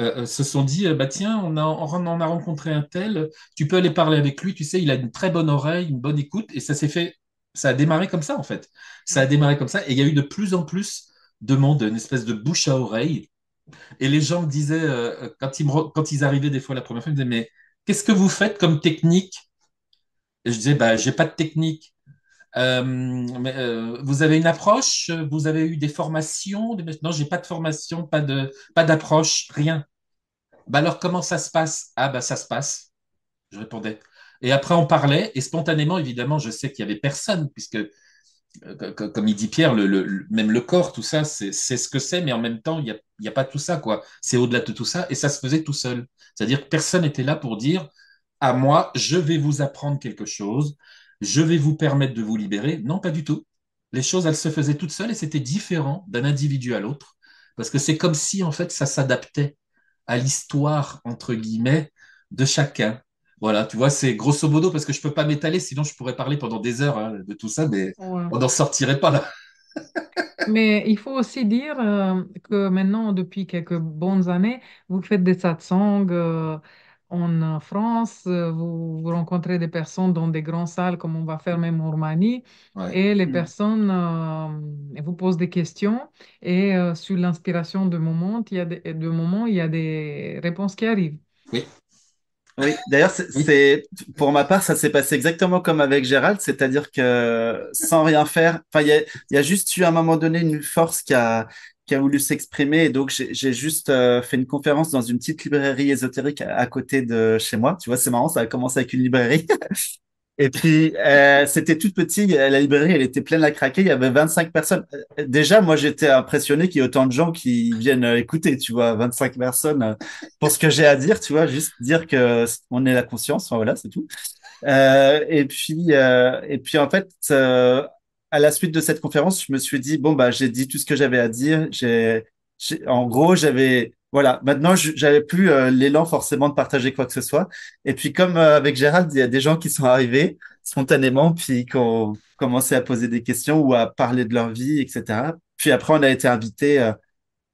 euh, euh, se sont dit euh, bah tiens on, a, en a rencontré un tel tu peux aller parler avec lui tu sais il a une très bonne oreille une bonne écoute et ça s'est fait ça a démarré comme ça en fait ça a démarré comme ça et il y a eu de plus en plus de monde une espèce de bouche à oreille et les gens me disaient quand, ils quand ils arrivaient des fois la première fois ils me disaient mais qu'est-ce que vous faites comme technique et je disais bah j'ai pas de technique euh, euh, vous avez une approche Vous avez eu des formations Non, j'ai pas de formation, pas de, pas d'approche, rien. Bah, alors comment ça se passe Ah bah ça se passe. Je répondais. Et après on parlait et spontanément évidemment je sais qu'il y avait personne puisque euh, comme il dit Pierre, le, même le corps, tout ça, c'est ce que c'est, mais en même temps, il n'y a, a, pas tout ça, quoi. C'est au-delà de tout ça, et ça se faisait tout seul. C'est-à-dire que personne n'était là pour dire à ah, moi, je vais vous apprendre quelque chose, je vais vous permettre de vous libérer. Non, pas du tout. Les choses, elles se faisaient toutes seules et c'était différent d'un individu à l'autre, parce que c'est comme si, en fait, ça s'adaptait à l'histoire, entre guillemets, de chacun. Voilà, tu vois, c'est grosso modo, parce que je ne peux pas m'étaler, sinon je pourrais parler pendant des heures hein, de tout ça, mais on n'en sortirait pas là. Mais il faut aussi dire euh, que maintenant, depuis quelques bonnes années, vous faites des satsangs. Euh, en euh, France, euh, vous, rencontrez des personnes dans des grandes salles comme on va faire même en Roumanie, et les mm. personnes euh, vous posent des questions, et sur l'inspiration de moment, il y a des, de moment, il y a des réponses qui arrivent. Oui. Oui, d'ailleurs, c'est pour ma part, ça s'est passé exactement comme avec Gérald, c'est-à-dire que sans rien faire, enfin, il y, y a, juste eu à un moment donné une force qui a, qui a voulu s'exprimer. Et donc, j'ai juste euh, fait une conférence dans une petite librairie ésotérique à, côté de chez moi. Tu vois, c'est marrant, ça a commencé avec une librairie. et puis, euh, c'était toute petite. La librairie, elle était pleine à craquer. Il y avait 25 personnes. Euh, déjà, moi, j'étais impressionné qu'il y ait autant de gens qui viennent euh, écouter, tu vois, 25 personnes pour ce que j'ai à dire, tu vois, juste dire que on est la conscience. voilà, c'est tout. Euh, et puis, et puis, en fait, à la suite de cette conférence, je me suis dit bon bah j'ai dit tout ce que j'avais à dire. J'ai, en gros j'avais voilà. Maintenant j'avais plus euh, l'élan forcément de partager quoi que ce soit. Et puis comme euh, avec Gérald, il y a des gens qui sont arrivés spontanément puis qui ont commencé à poser des questions ou à parler de leur vie, etc. Puis après on a été invités euh,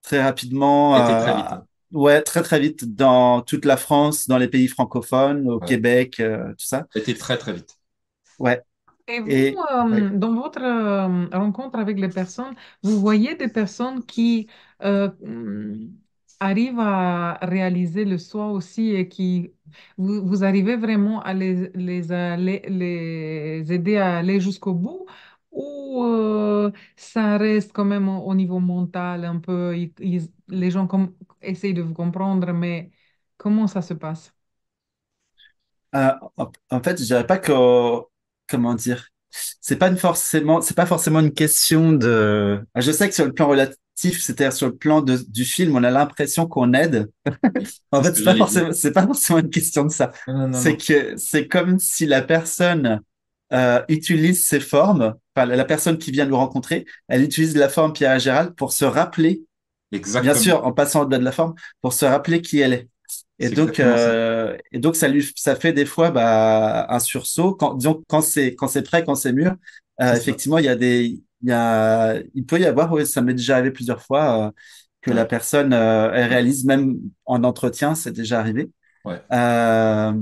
très rapidement. Hein. Ouais, très très vite dans toute la France, dans les pays francophones, au Québec, tout ça. C'était très très vite. Ouais, et vous, euh, dans votre euh, rencontre avec les personnes, vous voyez des personnes qui euh, mm, arrivent à réaliser le soi aussi et qui vous, vous arrivez vraiment à les, les, aider à aller jusqu'au bout ou ça reste quand même au, niveau mental un peu, les gens essayent de vous comprendre, mais comment ça se passe? en fait, je dirais pas que comment dire c'est pas forcément c'est pas forcément une question de ah, je sais que sur le plan relatif c'est-à-dire sur le plan du film, on a l'impression qu'on aide. en fait, c'est pas forcément, c'est pas forcément une question de ça. C'est que c'est comme si la personne euh, utilise ses formes, la personne qui vient nous rencontrer, elle utilise la forme Pierre et Gérald pour se rappeler, Exactement. bien sûr, en passant au-delà de la forme, pour se rappeler qui elle est. Et donc, euh, et donc ça lui, ça fait des fois bah, un sursaut. Quand, disons quand c'est quand c'est prêt, quand c'est mûr, euh, effectivement, il y a des, il y a, il peut y avoir, ça m'est déjà arrivé plusieurs fois euh, que la personne euh, elle réalise même en entretien, c'est déjà arrivé. Ouais. Euh,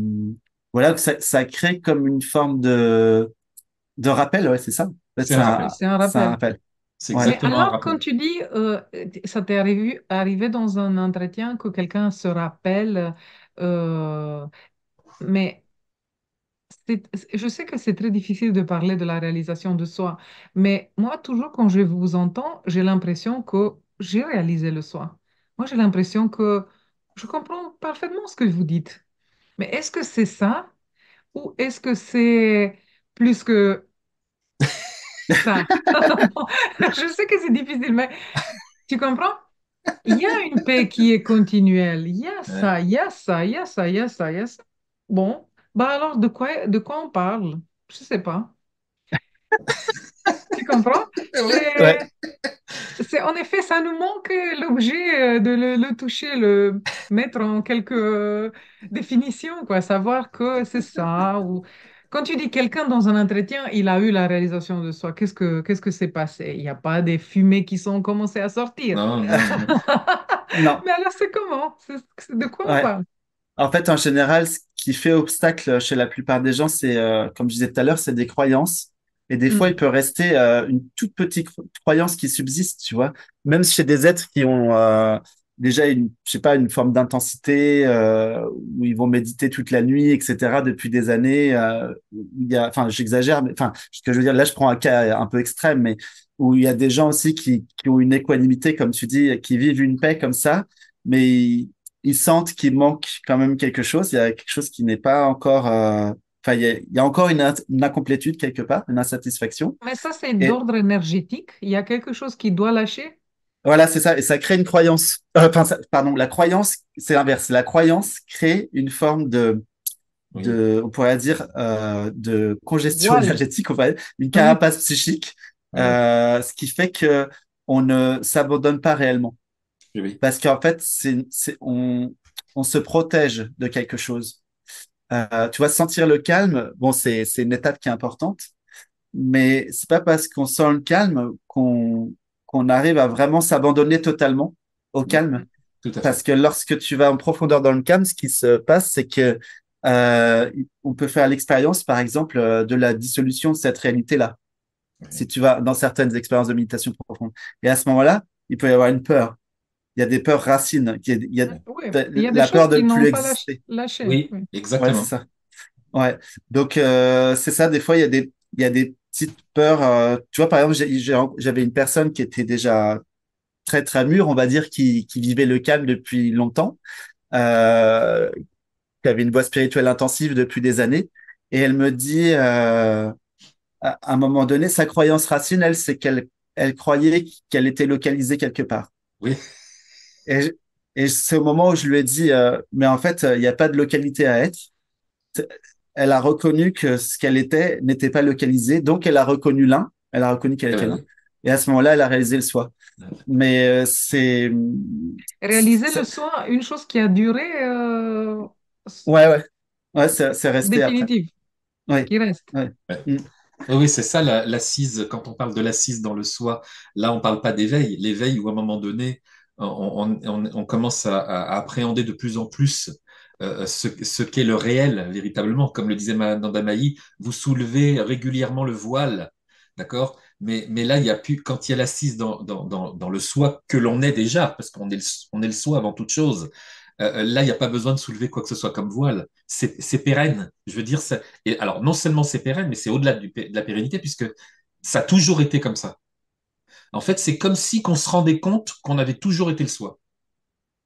voilà, ça, ça crée comme une forme de de rappel, ouais, c'est ça. C'est un, rappel. C'est un rappel alors, quand tu dis, euh, ça t'est arrivé, dans un entretien que quelqu'un se rappelle, euh, mais je sais que c'est très difficile de parler de la réalisation de soi, mais moi, toujours quand je vous entends, j'ai l'impression que j'ai réalisé le soi. Moi, j'ai l'impression que je comprends parfaitement ce que vous dites. Mais est-ce que c'est ça ou est-ce que c'est plus que je sais que c'est difficile, mais tu comprends Il y a une paix qui est continuelle. Il y a ça, il y a ça, il y a ça, il y a ça, il y a ça. Bon, bah alors de quoi, de quoi on parle Je sais pas. tu comprends C'est en effet, ça nous manque euh, l'objet euh, de le, le, toucher, le mettre en quelques euh, définitions, quoi. Savoir que c'est ça ou quand tu dis quelqu'un dans un entretien, il a eu la réalisation de soi, qu'est-ce que qu'est-ce que passé Il n'y a pas des fumées qui sont commencées à sortir. Non, Mais alors c'est comment c'est, De quoi on parle En fait, en général, ce qui fait obstacle chez la plupart des gens, c'est, euh, comme je disais tout à l'heure, c'est des croyances. Et des mm. fois, il peut rester euh, une toute petite croyance qui subsiste, tu vois. Même chez des êtres qui ont euh, déjà, une, je sais pas, une forme d'intensité euh, où ils vont méditer toute la nuit, etc. Depuis des années, euh, il y a, enfin, j'exagère, mais enfin, ce que je veux dire, là, je prends un cas un peu extrême, mais où il y a des gens aussi qui, ont une équanimité, comme tu dis, qui vivent une paix comme ça, mais ils, sentent qu'il manque quand même quelque chose. Il y a quelque chose qui n'est pas encore euh, Enfin, il y, a encore une, incomplétude quelque part, une insatisfaction. Mais ça, c'est d'ordre énergétique. Il y a quelque chose qui doit lâcher voilà, c'est ça. Et ça crée une croyance. Euh, enfin, pardon, la croyance, c'est l'inverse. La croyance crée une forme de, de on pourrait dire, euh, de congestion énergétique, on dire, une carapace psychique, Euh, ce qui fait que on ne s'abandonne pas réellement. Oui. Parce qu'en fait, c'est, on, on se protège de quelque chose. Euh, tu vois, sentir le calme, bon, c'est, c'est une étape qui est importante, mais c'est pas parce qu'on sent le calme qu'on qu'on arrive à vraiment s'abandonner totalement au calme. Parce que lorsque tu vas en profondeur dans le calme, ce qui se passe, c'est que euh, on peut faire l'expérience, par exemple, euh, de la dissolution de cette réalité-là. Si tu vas dans certaines expériences de méditation profonde. Et à ce moment-là, il peut y avoir une peur. Il y a des peurs racines. Il y a, la peur de ne plus exister. Oui, exactement. Ouais, Donc, euh, c'est ça, des fois, il y a des, il y a des petite peur. Euh, tu vois, par exemple, j'avais une personne qui était déjà très très mûre, on va dire, qui, vivait le calme depuis longtemps, euh, qui avait une voie spirituelle intensive depuis des années, et elle me dit, euh, à un moment donné, sa croyance rationnelle, c'est qu'elle elle croyait qu'elle était localisée quelque part. Oui. Et, et c'est au moment où je lui ai dit, mais en fait, il n'y a pas de localité à être elle a reconnu que ce qu'elle était n'était pas localisé, donc elle a reconnu l'un, elle a reconnu qu'elle était euh. l'un. Et à ce moment-là, elle a réalisé le soi. Mais euh, c'est... Réaliser le soi, une chose qui a duré... Euh... Ouais, ouais. c'est resté Définitive. Mm. Oui, c'est ça l'assise. Quand on parle de l'assise dans le soi, là, on ne parle pas d'éveil. L'éveil où, à un moment donné, on, commence à, appréhender de plus en plus euh, euh, ce, qu'est le réel véritablement. Comme le disait Madame vous soulevez régulièrement le voile, d'accord mais, là, il y a plus, quand il y a l'assise dans, le soi que l'on est déjà, parce qu'on est, le, soi avant toute chose, euh, là, il n'y a pas besoin de soulever quoi que ce soit comme voile. C'est pérenne. Je veux dire, et alors non seulement c'est pérenne, mais c'est au-delà de la pérennité, puisque ça a toujours été comme ça. En fait, c'est comme si qu'on se rendait compte qu'on avait toujours été le soi.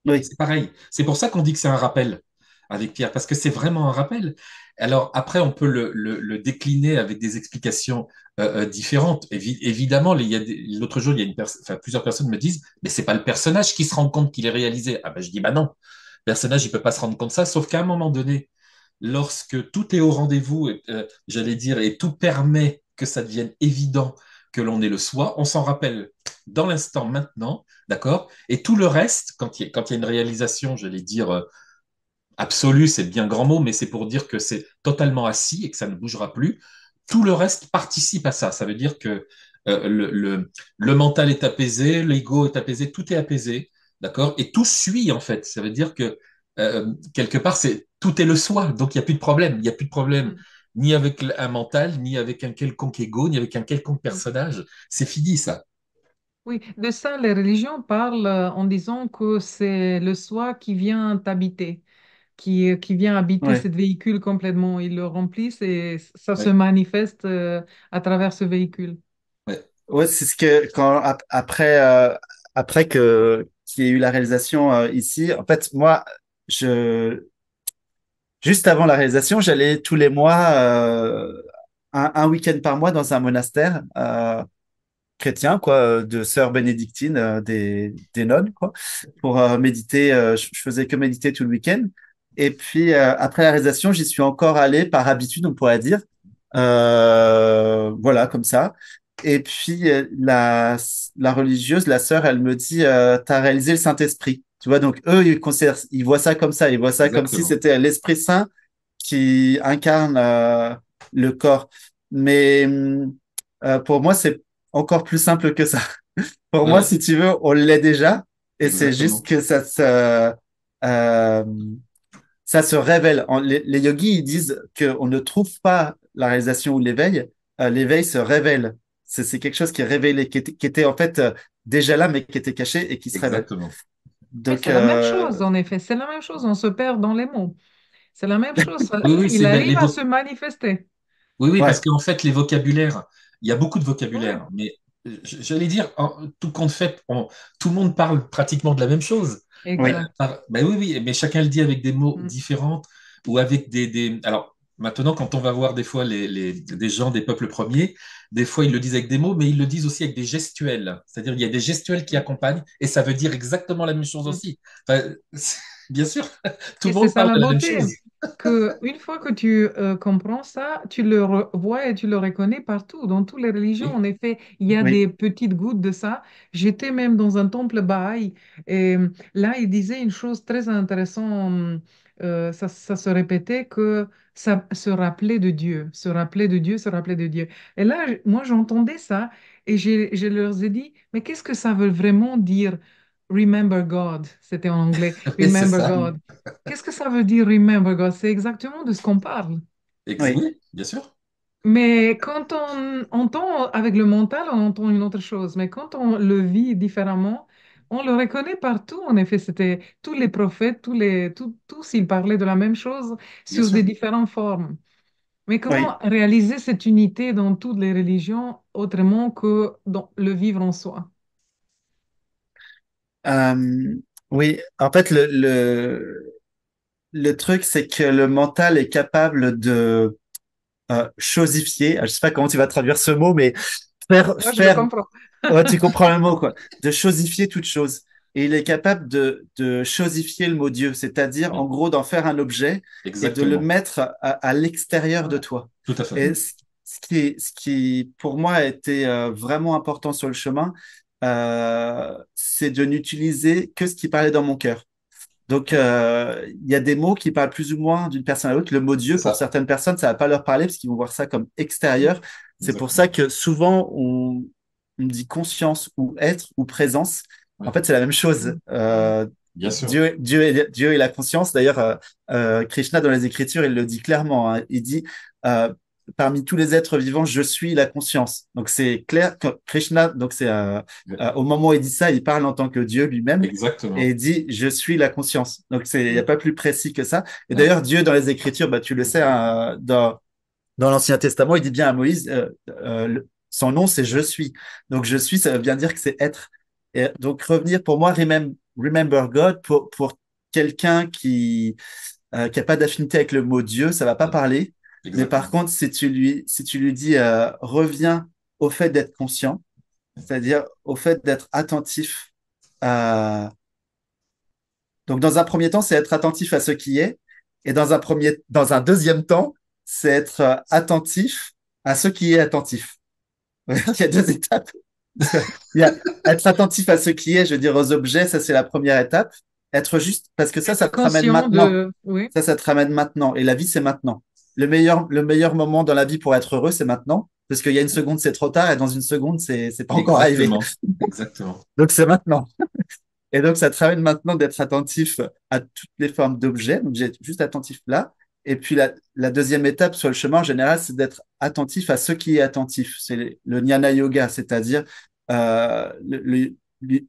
C'est pareil. C'est pour ça qu'on dit que c'est un rappel avec Pierre, parce que c'est vraiment un rappel. Alors après, on peut le, décliner avec des explications euh, euh, différentes. évidemment, l'autre jour, il y a plusieurs personnes me disent, mais c'est pas le personnage qui se rend compte qu'il est réalisé. Ah ben, je dis, bah non, le personnage, il peut pas se rendre compte de ça, sauf qu'à un moment donné, lorsque tout est au rendez-vous, euh, j'allais dire, et tout permet que ça devienne évident que l'on est le soi, on s'en rappelle dans l'instant maintenant, d'accord Et tout le reste, quand quand il y a une réalisation, j'allais dire, absolu, c'est bien grand mot, mais c'est pour dire que c'est totalement assis et que ça ne bougera plus. Tout le reste participe à ça. Ça veut dire que euh, le, mental est apaisé, l'ego est apaisé, tout est apaisé, d'accord Et tout suit, en fait. Ça veut dire que, euh, quelque part, c'est tout est le soi, donc il n'y a plus de problème. Il n'y a plus de problème ni avec un mental, ni avec un quelconque ego, ni avec un quelconque mm. personnage. C'est fini, ça. Oui, de ça, les religions parlent euh, en disant que c'est le soi qui vient t'habiter qui, euh, qui vient habiter ce véhicule complètement. Ils le remplissent et ça se manifeste euh, à travers ce véhicule. Ouais, c'est ce que quand après euh, après que qu'il y ait eu la réalisation ici, en fait moi je juste avant la réalisation, j'allais tous les mois un, week-end par mois dans un monastère chrétien quoi de sœurs bénédictines des, des nonnes quoi pour méditer je, je, faisais que méditer tout le week-end et puis, euh, après la réalisation, j'y suis encore allé par habitude, on pourrait dire. Euh, voilà, comme ça. Et puis, euh, la, la religieuse, la sœur, elle me dit, tu t'as réalisé le Saint-Esprit. Tu vois, donc eux, ils, ils voient ça comme ça. Ils voient ça comme si c'était l'Esprit Saint qui incarne le corps. Mais pour moi, c'est encore plus simple que ça. pour moi, si tu veux, on l'est déjà. Et c'est juste que ça se ça se révèle. les, yogis ils disent qu'on ne trouve pas la réalisation ou l'éveil, euh, l'éveil se révèle. C'est quelque chose qui est révélé, qui était, en fait euh, déjà là, mais qui était caché et qui se Exactement. révèle. C'est la même euh, chose, en effet. C'est la même chose. On se perd dans les mots. C'est la même chose. Il arrive à se manifester. Oui, oui, parce qu'en fait, les vocabulaires, il y a beaucoup de vocabulaire, mais j'allais dire, tout compte fait, tout le monde parle pratiquement de la même chose. Ben oui. oui, mais chacun le dit avec des mots mm. différents ou avec des, des, Alors, maintenant, quand on va voir des fois les, des gens des peuples premiers, des fois, ils le disent avec des mots, mais ils le disent aussi avec des gestuels. C'est-à-dire, qu'il y a des gestuels qui mm. accompagnent et ça veut dire exactement la même chose mm. aussi. Bien sûr, tout le monde parle de la même que une fois que tu euh, comprends ça, tu le vois et tu le reconnais partout, dans toutes les religions. En effet, il y a des petites gouttes de ça. J'étais même dans un temple Bahaï et euh, là, il disait une chose très intéressante. Euh, ça, se répétait que ça se rappelait de Dieu, se rappelait de Dieu, se rappelait de Dieu. Et là, moi, j'entendais ça et je leur ai dit, mais qu'est-ce que ça veut vraiment dire Remember God, c'était en anglais. Remember God. Qu'est-ce que ça veut dire Remember God C'est exactement de ce qu'on parle. Oui, bien sûr. Mais quand on entend avec le mental, on entend une autre chose. Mais quand on le vit différemment, on le reconnaît partout. En effet, c'était tous les prophètes, tous, les, tous, ils parlaient de la même chose sur des différentes formes. Mais comment réaliser cette unité dans toutes les religions autrement que dans le vivre en soi euh, oui, en fait, le, le, truc, c'est que le mental est capable de euh, chosifier, je sais pas comment tu vas traduire ce mot, mais tu comprends le mot, quoi. De chosifier toute chose. Et il est capable de, de chosifier le mot Dieu, c'est-à-dire en gros d'en faire un objet et de le mettre à, l'extérieur de toi. Tout à fait. Et ce, qui, ce qui, pour moi, a été euh, vraiment important sur le chemin, euh, c'est de n'utiliser que ce qui parlait dans mon cœur. Donc, euh, il y a des mots qui parlent plus ou moins d'une personne à l'autre. Le mot Dieu, pour certaines personnes, ça va pas leur parler parce qu'ils vont voir ça comme extérieur. C'est pour ça que souvent, on, on, dit conscience ou être ou présence. En fait, c'est la même chose. Mmh. Euh, Dieu, Dieu, est, la conscience. D'ailleurs, Krishna, dans les Écritures, il le dit clairement. Hein. Il dit parmi tous les êtres vivants, je suis la conscience. Donc c'est clair que Krishna, donc c'est euh, euh, au moment où il dit ça, il parle en tant que Dieu lui-même. Exactement. Et il dit je suis la conscience. Donc c'est il n'y a pas plus précis que ça. Et d'ailleurs Dieu dans les Écritures, bah tu le sais, hein, dans dans l'Ancien Testament, il dit bien à Moïse, euh, son nom c'est je suis. Donc je suis, ça veut bien dire que c'est être. donc revenir pour moi, remember, God pour pour quelqu'un qui qui n'a pas d'affinité avec le mot Dieu, ça va pas parler. Mais par contre, si tu lui, si tu lui dis euh, reviens au fait d'être conscient, c'est-à-dire au fait d'être attentif. à euh, Donc, dans un premier temps, c'est être attentif à ce qui est. Et dans un, premier, dans un deuxième temps, c'est être euh, attentif à ce qui est attentif. Il y a deux étapes. être attentif à ce qui est, je veux dire, aux objets, ça c'est la première étape. Être juste, parce que ça, ça te ramène maintenant. Ça, ça te ramène maintenant. Et la vie, c'est maintenant le meilleur, le meilleur moment dans la vie pour être heureux, c'est maintenant. Parce qu'il y a une seconde, c'est trop tard, et dans une seconde, c'est, c'est pas encore arrivé. Exactement. donc, c'est maintenant. Et donc, ça te ramène maintenant d'être attentif à toutes les formes d'objets. Donc, j'ai juste attentif là. Et puis, la, la, deuxième étape sur le chemin, en général, c'est d'être attentif à ce qui est attentif. C'est le, le jnana yoga, c'est-à-dire euh,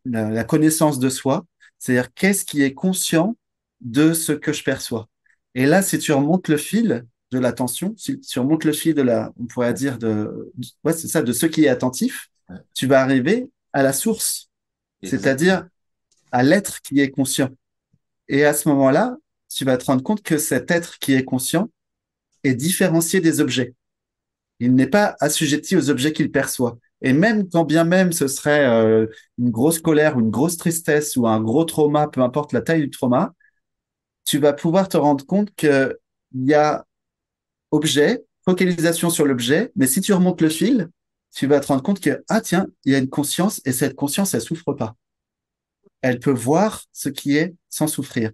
la connaissance de soi. C'est-à-dire, qu'est-ce qui est conscient de ce que je perçois. Et là, si tu remontes le fil, de l'attention, si, tu remontes le fil de la, on pourrait dire de, ouais, c'est ça, de ce qui est attentif, tu vas arriver à la source, c'est-à-dire à, l'être qui est conscient. Et à ce moment-là, tu vas te rendre compte que cet être qui est conscient est différencié des objets. Il n'est pas assujetti aux objets qu'il perçoit. Et même quand bien même ce serait euh, une grosse colère ou une grosse tristesse ou un gros trauma, peu importe la taille du trauma, tu vas pouvoir te rendre compte qu'il y a objet, focalisation sur l'objet, mais si tu remontes le fil, tu vas te rendre compte que, ah tiens, il y a une conscience et cette conscience, elle souffre pas. Elle peut voir ce qui est sans souffrir.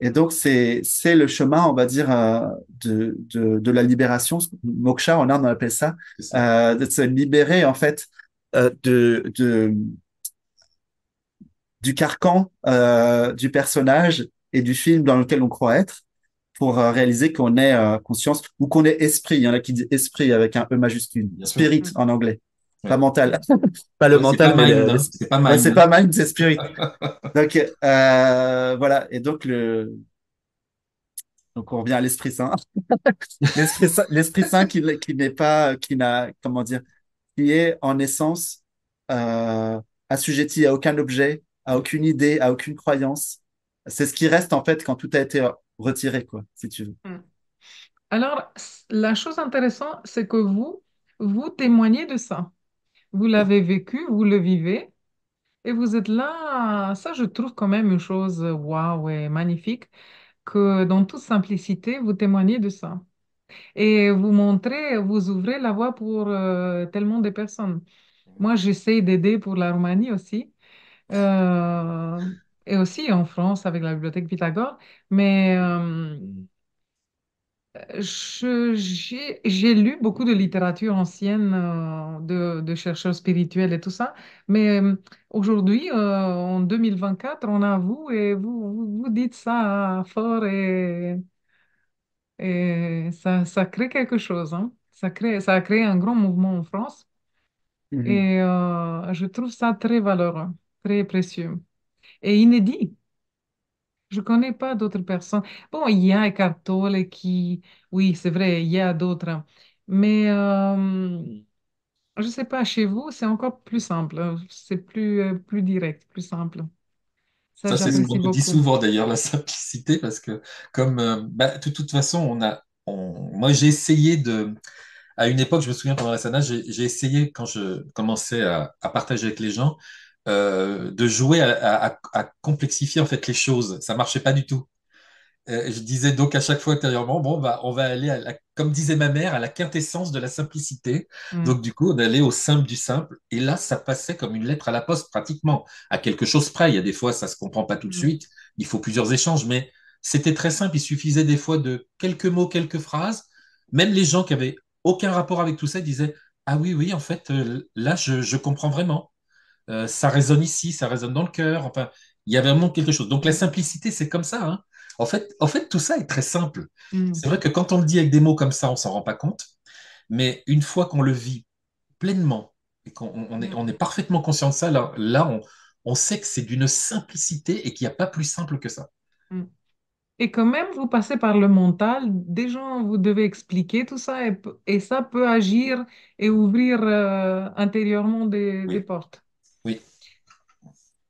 Et donc, c'est, c'est le chemin, on va dire, euh, de, de, de, la libération. Moksha, en Inde, on appelle ça, euh, de se libérer, en fait, euh, de, de, du carcan du personnage et du film dans lequel on croit être pour euh, réaliser qu'on est euh, conscience ou qu'on est esprit. Il y en a qui disent esprit avec un E majuscule, spirit en anglais. Pas mental, pas le mental, mais hein. c'est pas mind, c'est pas mind, c'est spirit. donc euh, voilà, et donc le, donc on revient à l'esprit saint, l'esprit saint, saint, qui, qui n'est pas, qui n'a, comment dire, qui est en essence euh, assujetti à aucun objet, à aucune idée, à aucune croyance. C'est ce qui reste en fait quand tout a été retirer, quoi, si tu veux. Mm. Alors, la chose intéressante, c'est que vous, vous témoignez de ça. Vous l'avez vécu, vous le vivez, et vous êtes là. Ça, je trouve quand même une chose waouh et magnifique que dans toute simplicité, vous témoignez de ça. Et vous montrez, vous ouvrez la voie pour euh, tellement de personnes. Moi, j'essaie d'aider pour la Roumanie aussi. Euh, et aussi en France avec la bibliothèque Pythagore, mais euh, j'ai lu beaucoup de littérature ancienne euh, de, chercheurs spirituels et tout ça, mais euh, aujourd'hui, en 2024, on a vous et vous, vous, dites ça fort et, ça, crée quelque chose, hein. Ça crée, ça a créé un grand mouvement en France mmh et je trouve ça très valeureux, très précieux. Et inédit. Je ne connais pas d'autres personnes. Bon, e e il y a Tolle qui, e oui, c'est vrai, il y a d'autres. Mais je hum, ne sais pas, chez vous, um c'est encore plus simple. C'est plus, plus direct, plus simple. Ça, c'est ce qu'on dit souvent d'ailleurs, la simplicité, parce que comme euh, bah, de toute façon, on a, moi j'ai essayé de, à une époque, je me souviens pendant la Sana, j'ai essayé quand je commençais à, à, partager avec les gens, euh, de jouer à, complexifier en fait les choses. Ça marchait pas du tout. Euh, je disais donc à chaque fois intérieurement, bon, bah, on va aller, à comme disait ma mère, à la quintessence de la simplicité. Mm. Donc, du coup, on allait au simple du simple. Et là, ça passait comme une lettre à la poste, pratiquement, à quelque chose près. Il y a des fois, ça se comprend pas tout de mm. suite. Il faut plusieurs échanges, mais c'était très simple. Il suffisait des fois de quelques mots, quelques phrases. Même les gens qui avaient aucun rapport avec tout ça disaient, ah oui, oui, en fait, euh, là, je comprends vraiment. Euh, ça résonne ici, ça résonne dans le cœur. Enfin, il y a vraiment quelque chose. Donc la simplicité, c'est comme ça. Hein. En, fait, en fait, tout ça est très simple. Mm. C'est vrai que quand on le dit avec des mots comme ça, on s'en rend pas compte. Mais une fois qu'on le vit pleinement et qu'on mm. est, parfaitement conscient de ça, là, là on, sait que c'est d'une simplicité et qu'il n'y a pas plus simple que ça. Mm. Et quand même, vous passez par le mental. Des gens, vous devez expliquer tout ça et, ça peut agir et ouvrir euh, intérieurement des portes.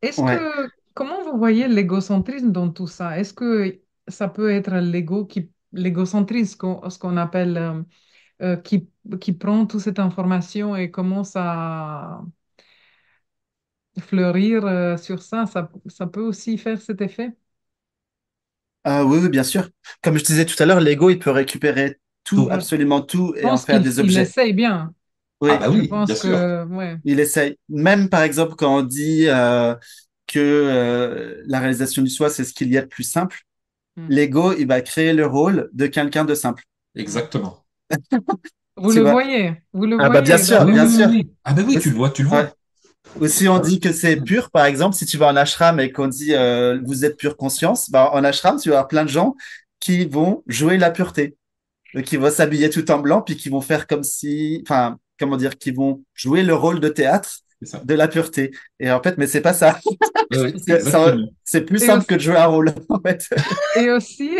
Est-ce que comment vous voyez l'égocentrisme dans tout ça Est-ce que ça peut être l'ego qui l'égocentrisme, ce qu'on appelle, euh, euh, qui, prend toute cette information et commence à fleurir euh, sur ça, ça, peut aussi faire cet effet Ah oui, bien sûr. Comme je disais tout à l'heure, l'ego, il peut récupérer tout, absolument tout, et en faire des objets. Il bien. Oui, ah bah Il essaye. Même par exemple quand on dit euh, que euh, la réalisation du soi, c'est ce qu'il y a de plus simple, hmm. l'ego, il va créer le rôle de quelqu'un de simple. Exactement. vous le voyez, vous le ah bah bien sûr, bien sûr. Ah bah oui, tu le vois, tu le vois. Ou si on dit que c'est pur, par exemple, si tu vas en ashram et qu'on dit euh, vous êtes pure conscience, bah, en ashram, tu vas avoir plein de gens qui vont jouer la pureté, qui vont s'habiller tout en blanc, puis qui vont faire comme si, enfin, comment dire, qui vont jouer le rôle de théâtre de la pureté. Et en fait, mais c'est pas ça. c'est plus simple que de jouer un rôle. Et aussi,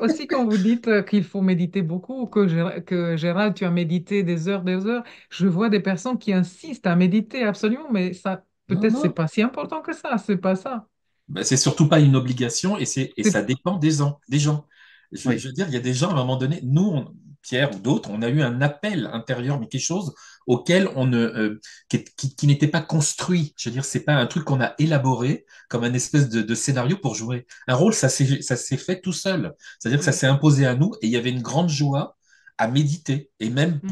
aussi quand vous dites euh, qu'il faut méditer beaucoup, que, que Gérald, tu as médité des heures, des heures, je vois des personnes qui insistent à méditer absolument, mais ça, peut-être, c'est pas si important que ça. C'est pas ça. mais ben, c'est surtout pas une obligation et, et ça dépend des, ans, des gens. Je, je, veux dire, il y a des gens à un moment donné, nous, on, Pierre ou d'autres, on a eu un appel intérieur, mais quelque chose auquel on ne, euh, qui, n'était pas construit. Je veux dire, c'est pas un truc qu'on a élaboré comme un espèce de, scénario pour jouer. Un rôle, ça s'est, ça s'est fait tout seul. C'est-à-dire que ça s'est imposé à nous et il y avait une grande joie à méditer et même mm.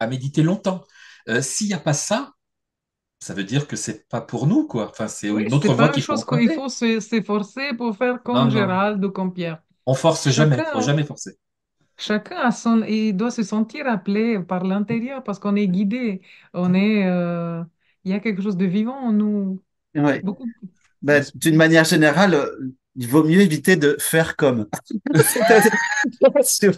à méditer longtemps. Euh, s'il n'y a pas ça, ça veut dire que c'est pas pour nous, quoi. Enfin, c'est une autre voie qui chose qu'il faut s'efforcer pour faire comme Gérald ou comme Pierre. On force jamais, faut jamais forcer. Chacun a son, et doit se sentir appelé par l'intérieur parce qu'on est guidé. On est, euh, il y a quelque chose de vivant en nous. Ben, d'une manière générale, il vaut mieux éviter de faire comme. il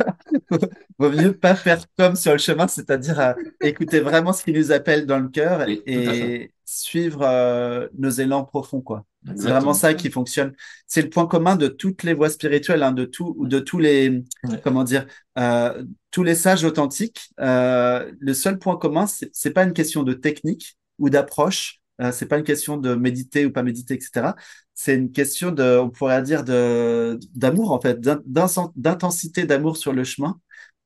vaut mieux pas faire comme sur le chemin, c'est-à-dire euh, écouter vraiment ce qui nous appelle dans le cœur et, suivre euh, nos élans profonds, quoi. C'est vraiment ça qui fonctionne. C'est le point commun de toutes les voies spirituelles, hein, de tout, de tous les, comment dire, euh, tous les sages authentiques. Euh, le seul point commun, c'est pas une question de technique ou d'approche. Euh, c'est pas une question de méditer ou pas méditer, etc. C'est une question de, on pourrait dire de d'amour en fait, d'intensité d'amour sur le chemin,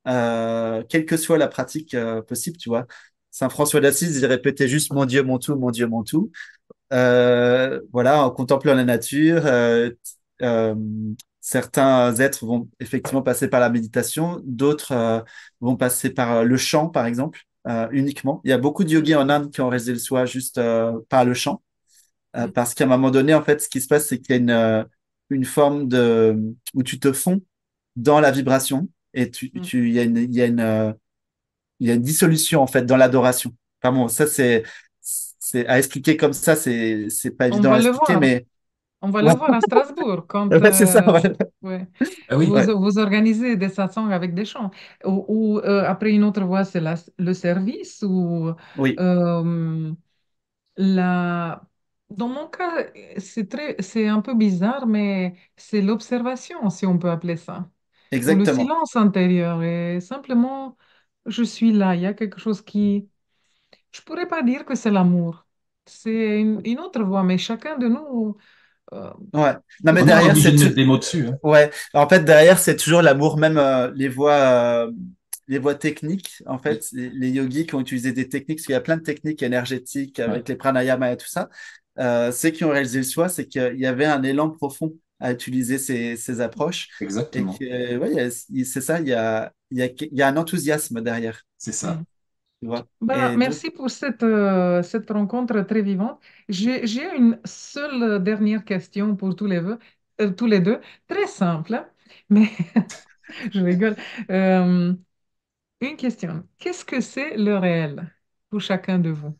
euh, quelle que soit la pratique euh, possible, tu vois. Saint François d'Assise, il répétait juste mon Dieu, mon tout, mon Dieu, mon tout. Euh, voilà, en contemplant la nature, euh, euh, certains êtres vont effectivement passer par la méditation, d'autres vont passer par le chant, par exemple, uniquement. Il y a beaucoup de yogis en Inde qui ont réalisé le soi juste par le chant, mm. parce qu'à un moment donné, en fait, ce qui se passe, c'est qu'il y a une, une forme de où tu te fonds dans la vibration et tu mm. il y a une il y a une il y a une dissolution en fait dans l'adoration. Pardon, ça c'est à expliquer comme ça, c'est c'est pas évident à expliquer, voir. mais on va le voir à Strasbourg quand ça, euh, ah vous, vous, organisez des satsangs avec des chants. Ou, euh, après une autre voie, c'est le service ou oui. Euh, la. Dans mon cas, c'est très, c'est un peu bizarre, mais c'est l'observation, si on peut appeler ça. Exactement. le silence intérieur et simplement, je suis là. Il y a quelque chose qui je pourrais pas dire que c'est l'amour. C'est une, autre voie, mais chacun de nous. Euh, ouais. mais derrière, c'est des mots dessus. Hein. Ouais, en fait, derrière, c'est toujours l'amour, même euh, les voies, euh, les voies techniques, en fait, les, yogis qui ont utilisé des techniques, parce qu'il y a plein de techniques énergétiques avec les pranayama et tout ça, euh, ceux qui ont réalisé le soi, c'est qu'il y avait un élan profond à utiliser ces, approches, et Exactement. ouais, c'est ça, il y a, il y a, il y a un enthousiasme derrière. C'est ça. Mm. Bah, merci pour cette, euh, cette rencontre très vivante. J'ai une seule dernière question pour tous les, euh, deux, très simple, hein, mais je rigole. Euh, une question. Qu'est-ce que c'est le réel pour chacun de vous?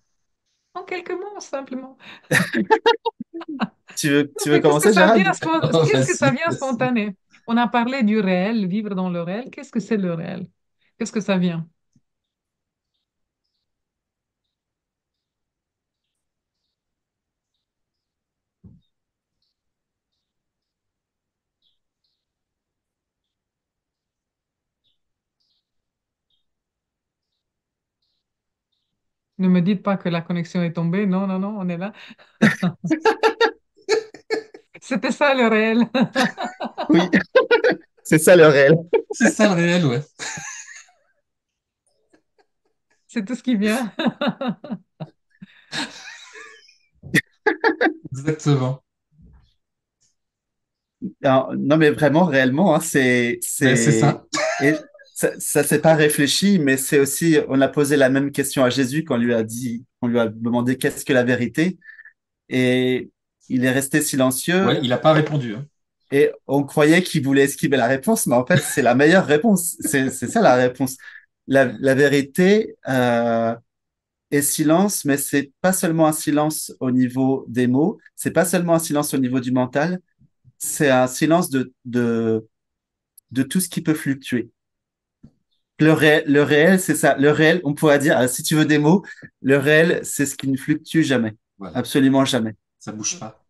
En quelques mots, simplement. Tu veux, ce que commencer, ça vient, qu'est-ce que ça vient spontané? On a parlé du réel, vivre dans le réel. Qu'est-ce que c'est le réel? Qu'est-ce que ça vient? Ne me dites pas que la connexion est tombée. Non, non, non, on est là. C'était ça le réel. oui, c'est ça le réel. C'est ça le réel, ouais. C'est tout ce qui vient. Exactement. Non, mais vraiment, réellement, hein, c'est. C'est ben, ça ça, ça s'est pas réfléchi, mais c'est aussi, on a posé la même question à Jésus quand on lui a dit, on lui a demandé qu'est-ce que la vérité, et il est resté silencieux. il n'a pas répondu. Hein. Et on croyait qu'il voulait esquiver la réponse, mais en fait, c'est la meilleure réponse. C'est ça la réponse. La, la vérité euh, est silence, mais c'est pas seulement un silence au niveau des mots, c'est pas seulement un silence au niveau du mental, c'est un silence de, de, de tout ce qui peut fluctuer le réel, c'est ça. Le réel, on pourrait dire, euh, si tu veux des mots, le réel, c'est ce qui ne fluctue jamais. Absolument jamais. Ça bouge pas.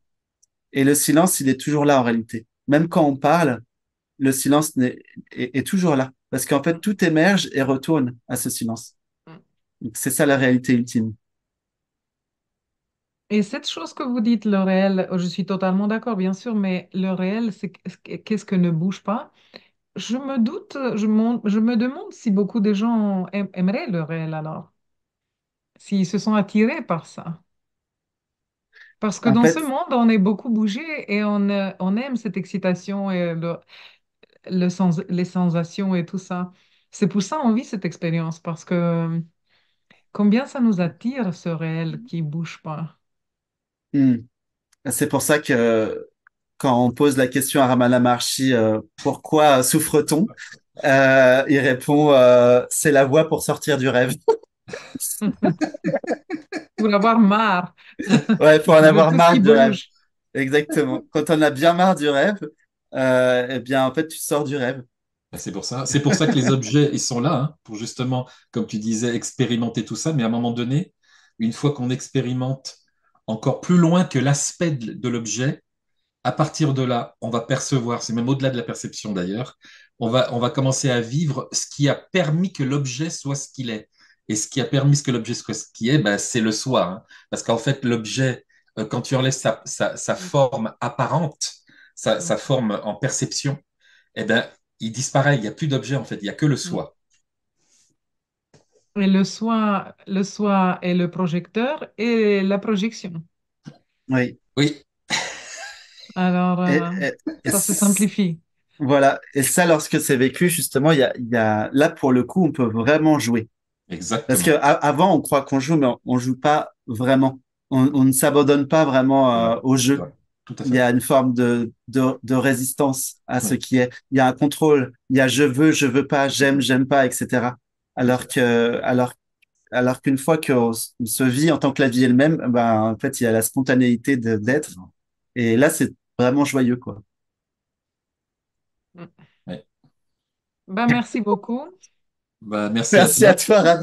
Et le silence, il est toujours là en réalité. Même quand on parle, le silence est, toujours là. Parce qu'en fait, tout émerge et retourne à ce silence. Mm. C'est ça la réalité ultime. Et cette chose que vous dites, le réel, oh, je suis totalement d'accord, bien sûr, mais le réel, c'est qu'est-ce que ne bouge pas je me doute, je, me demande si beaucoup de gens aimeraient le réel alors, s'ils se sont attirés par ça. Parce que dans ce monde, on est beaucoup bougé et on, euh, aime cette excitation et les sensations et tout ça. C'est pour ça qu'on vit cette expérience, parce que euh, combien ça nous attire ce réel qui bouge pas. Hmm. c'est pour ça que quand on pose la question à Ramana Marchi, euh, pourquoi souffre-t-on euh, Il répond, euh, c'est la voie pour sortir du rêve. pour avoir marre. ouais, pour en avoir marre du rêve. Exactement. Quand on a bien marre du rêve, eh bien, en fait, tu sors du rêve. Bah, c'est pour ça. C'est pour ça que les objets, ils sont là, hein, pour justement, comme tu disais, expérimenter tout ça. Mais à un moment donné, une fois qu'on expérimente encore plus loin que l'aspect de l'objet, à partir de là, on va percevoir, c'est même au-delà de la perception d'ailleurs, on va, on va commencer à vivre ce qui a permis que l'objet soit ce qu'il est. Et ce qui a permis que l'objet soit ce qu'il est, ben c'est le soi. Hein. Parce qu'en fait, l'objet, euh, quand tu enlèves sa, sa, mm. forme apparente, mm. sa, forme en perception, eh ben, il disparaît. Il n'y a plus d'objet, en fait. Il n'y a que le mm. soi. Et le soi, le soi est le projecteur et la projection. Oui. Oui, alors, euh, ça se simplifie. Voilà. Et ça, lorsque c'est vécu, justement, il y a, y a, là, pour le coup, on peut vraiment jouer. Exactement. Parce qu'avant, on croit qu'on joue, mais on, ne joue pas vraiment. On, ne s'abandonne pas vraiment euh, au jeu. Il y a une forme de, de, de résistance à ce qui est. Il y a un contrôle. Il y a je veux, je veux pas, j'aime, j'aime pas, etc. Alors que, alors, alors qu'une fois qu'on se vit en tant que la vie elle-même, ben, en fait, il y a la spontanéité d'être. Et là, c'est vraiment joyeux, quoi. Bah, merci beaucoup. Bah, merci, à, toi,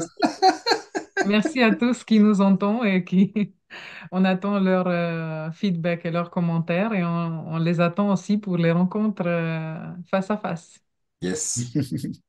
merci à tous qui nous entendent et qui on attend leur euh, feedback et leurs commentaires et on, les attend aussi pour les rencontres euh, face à face. Yes.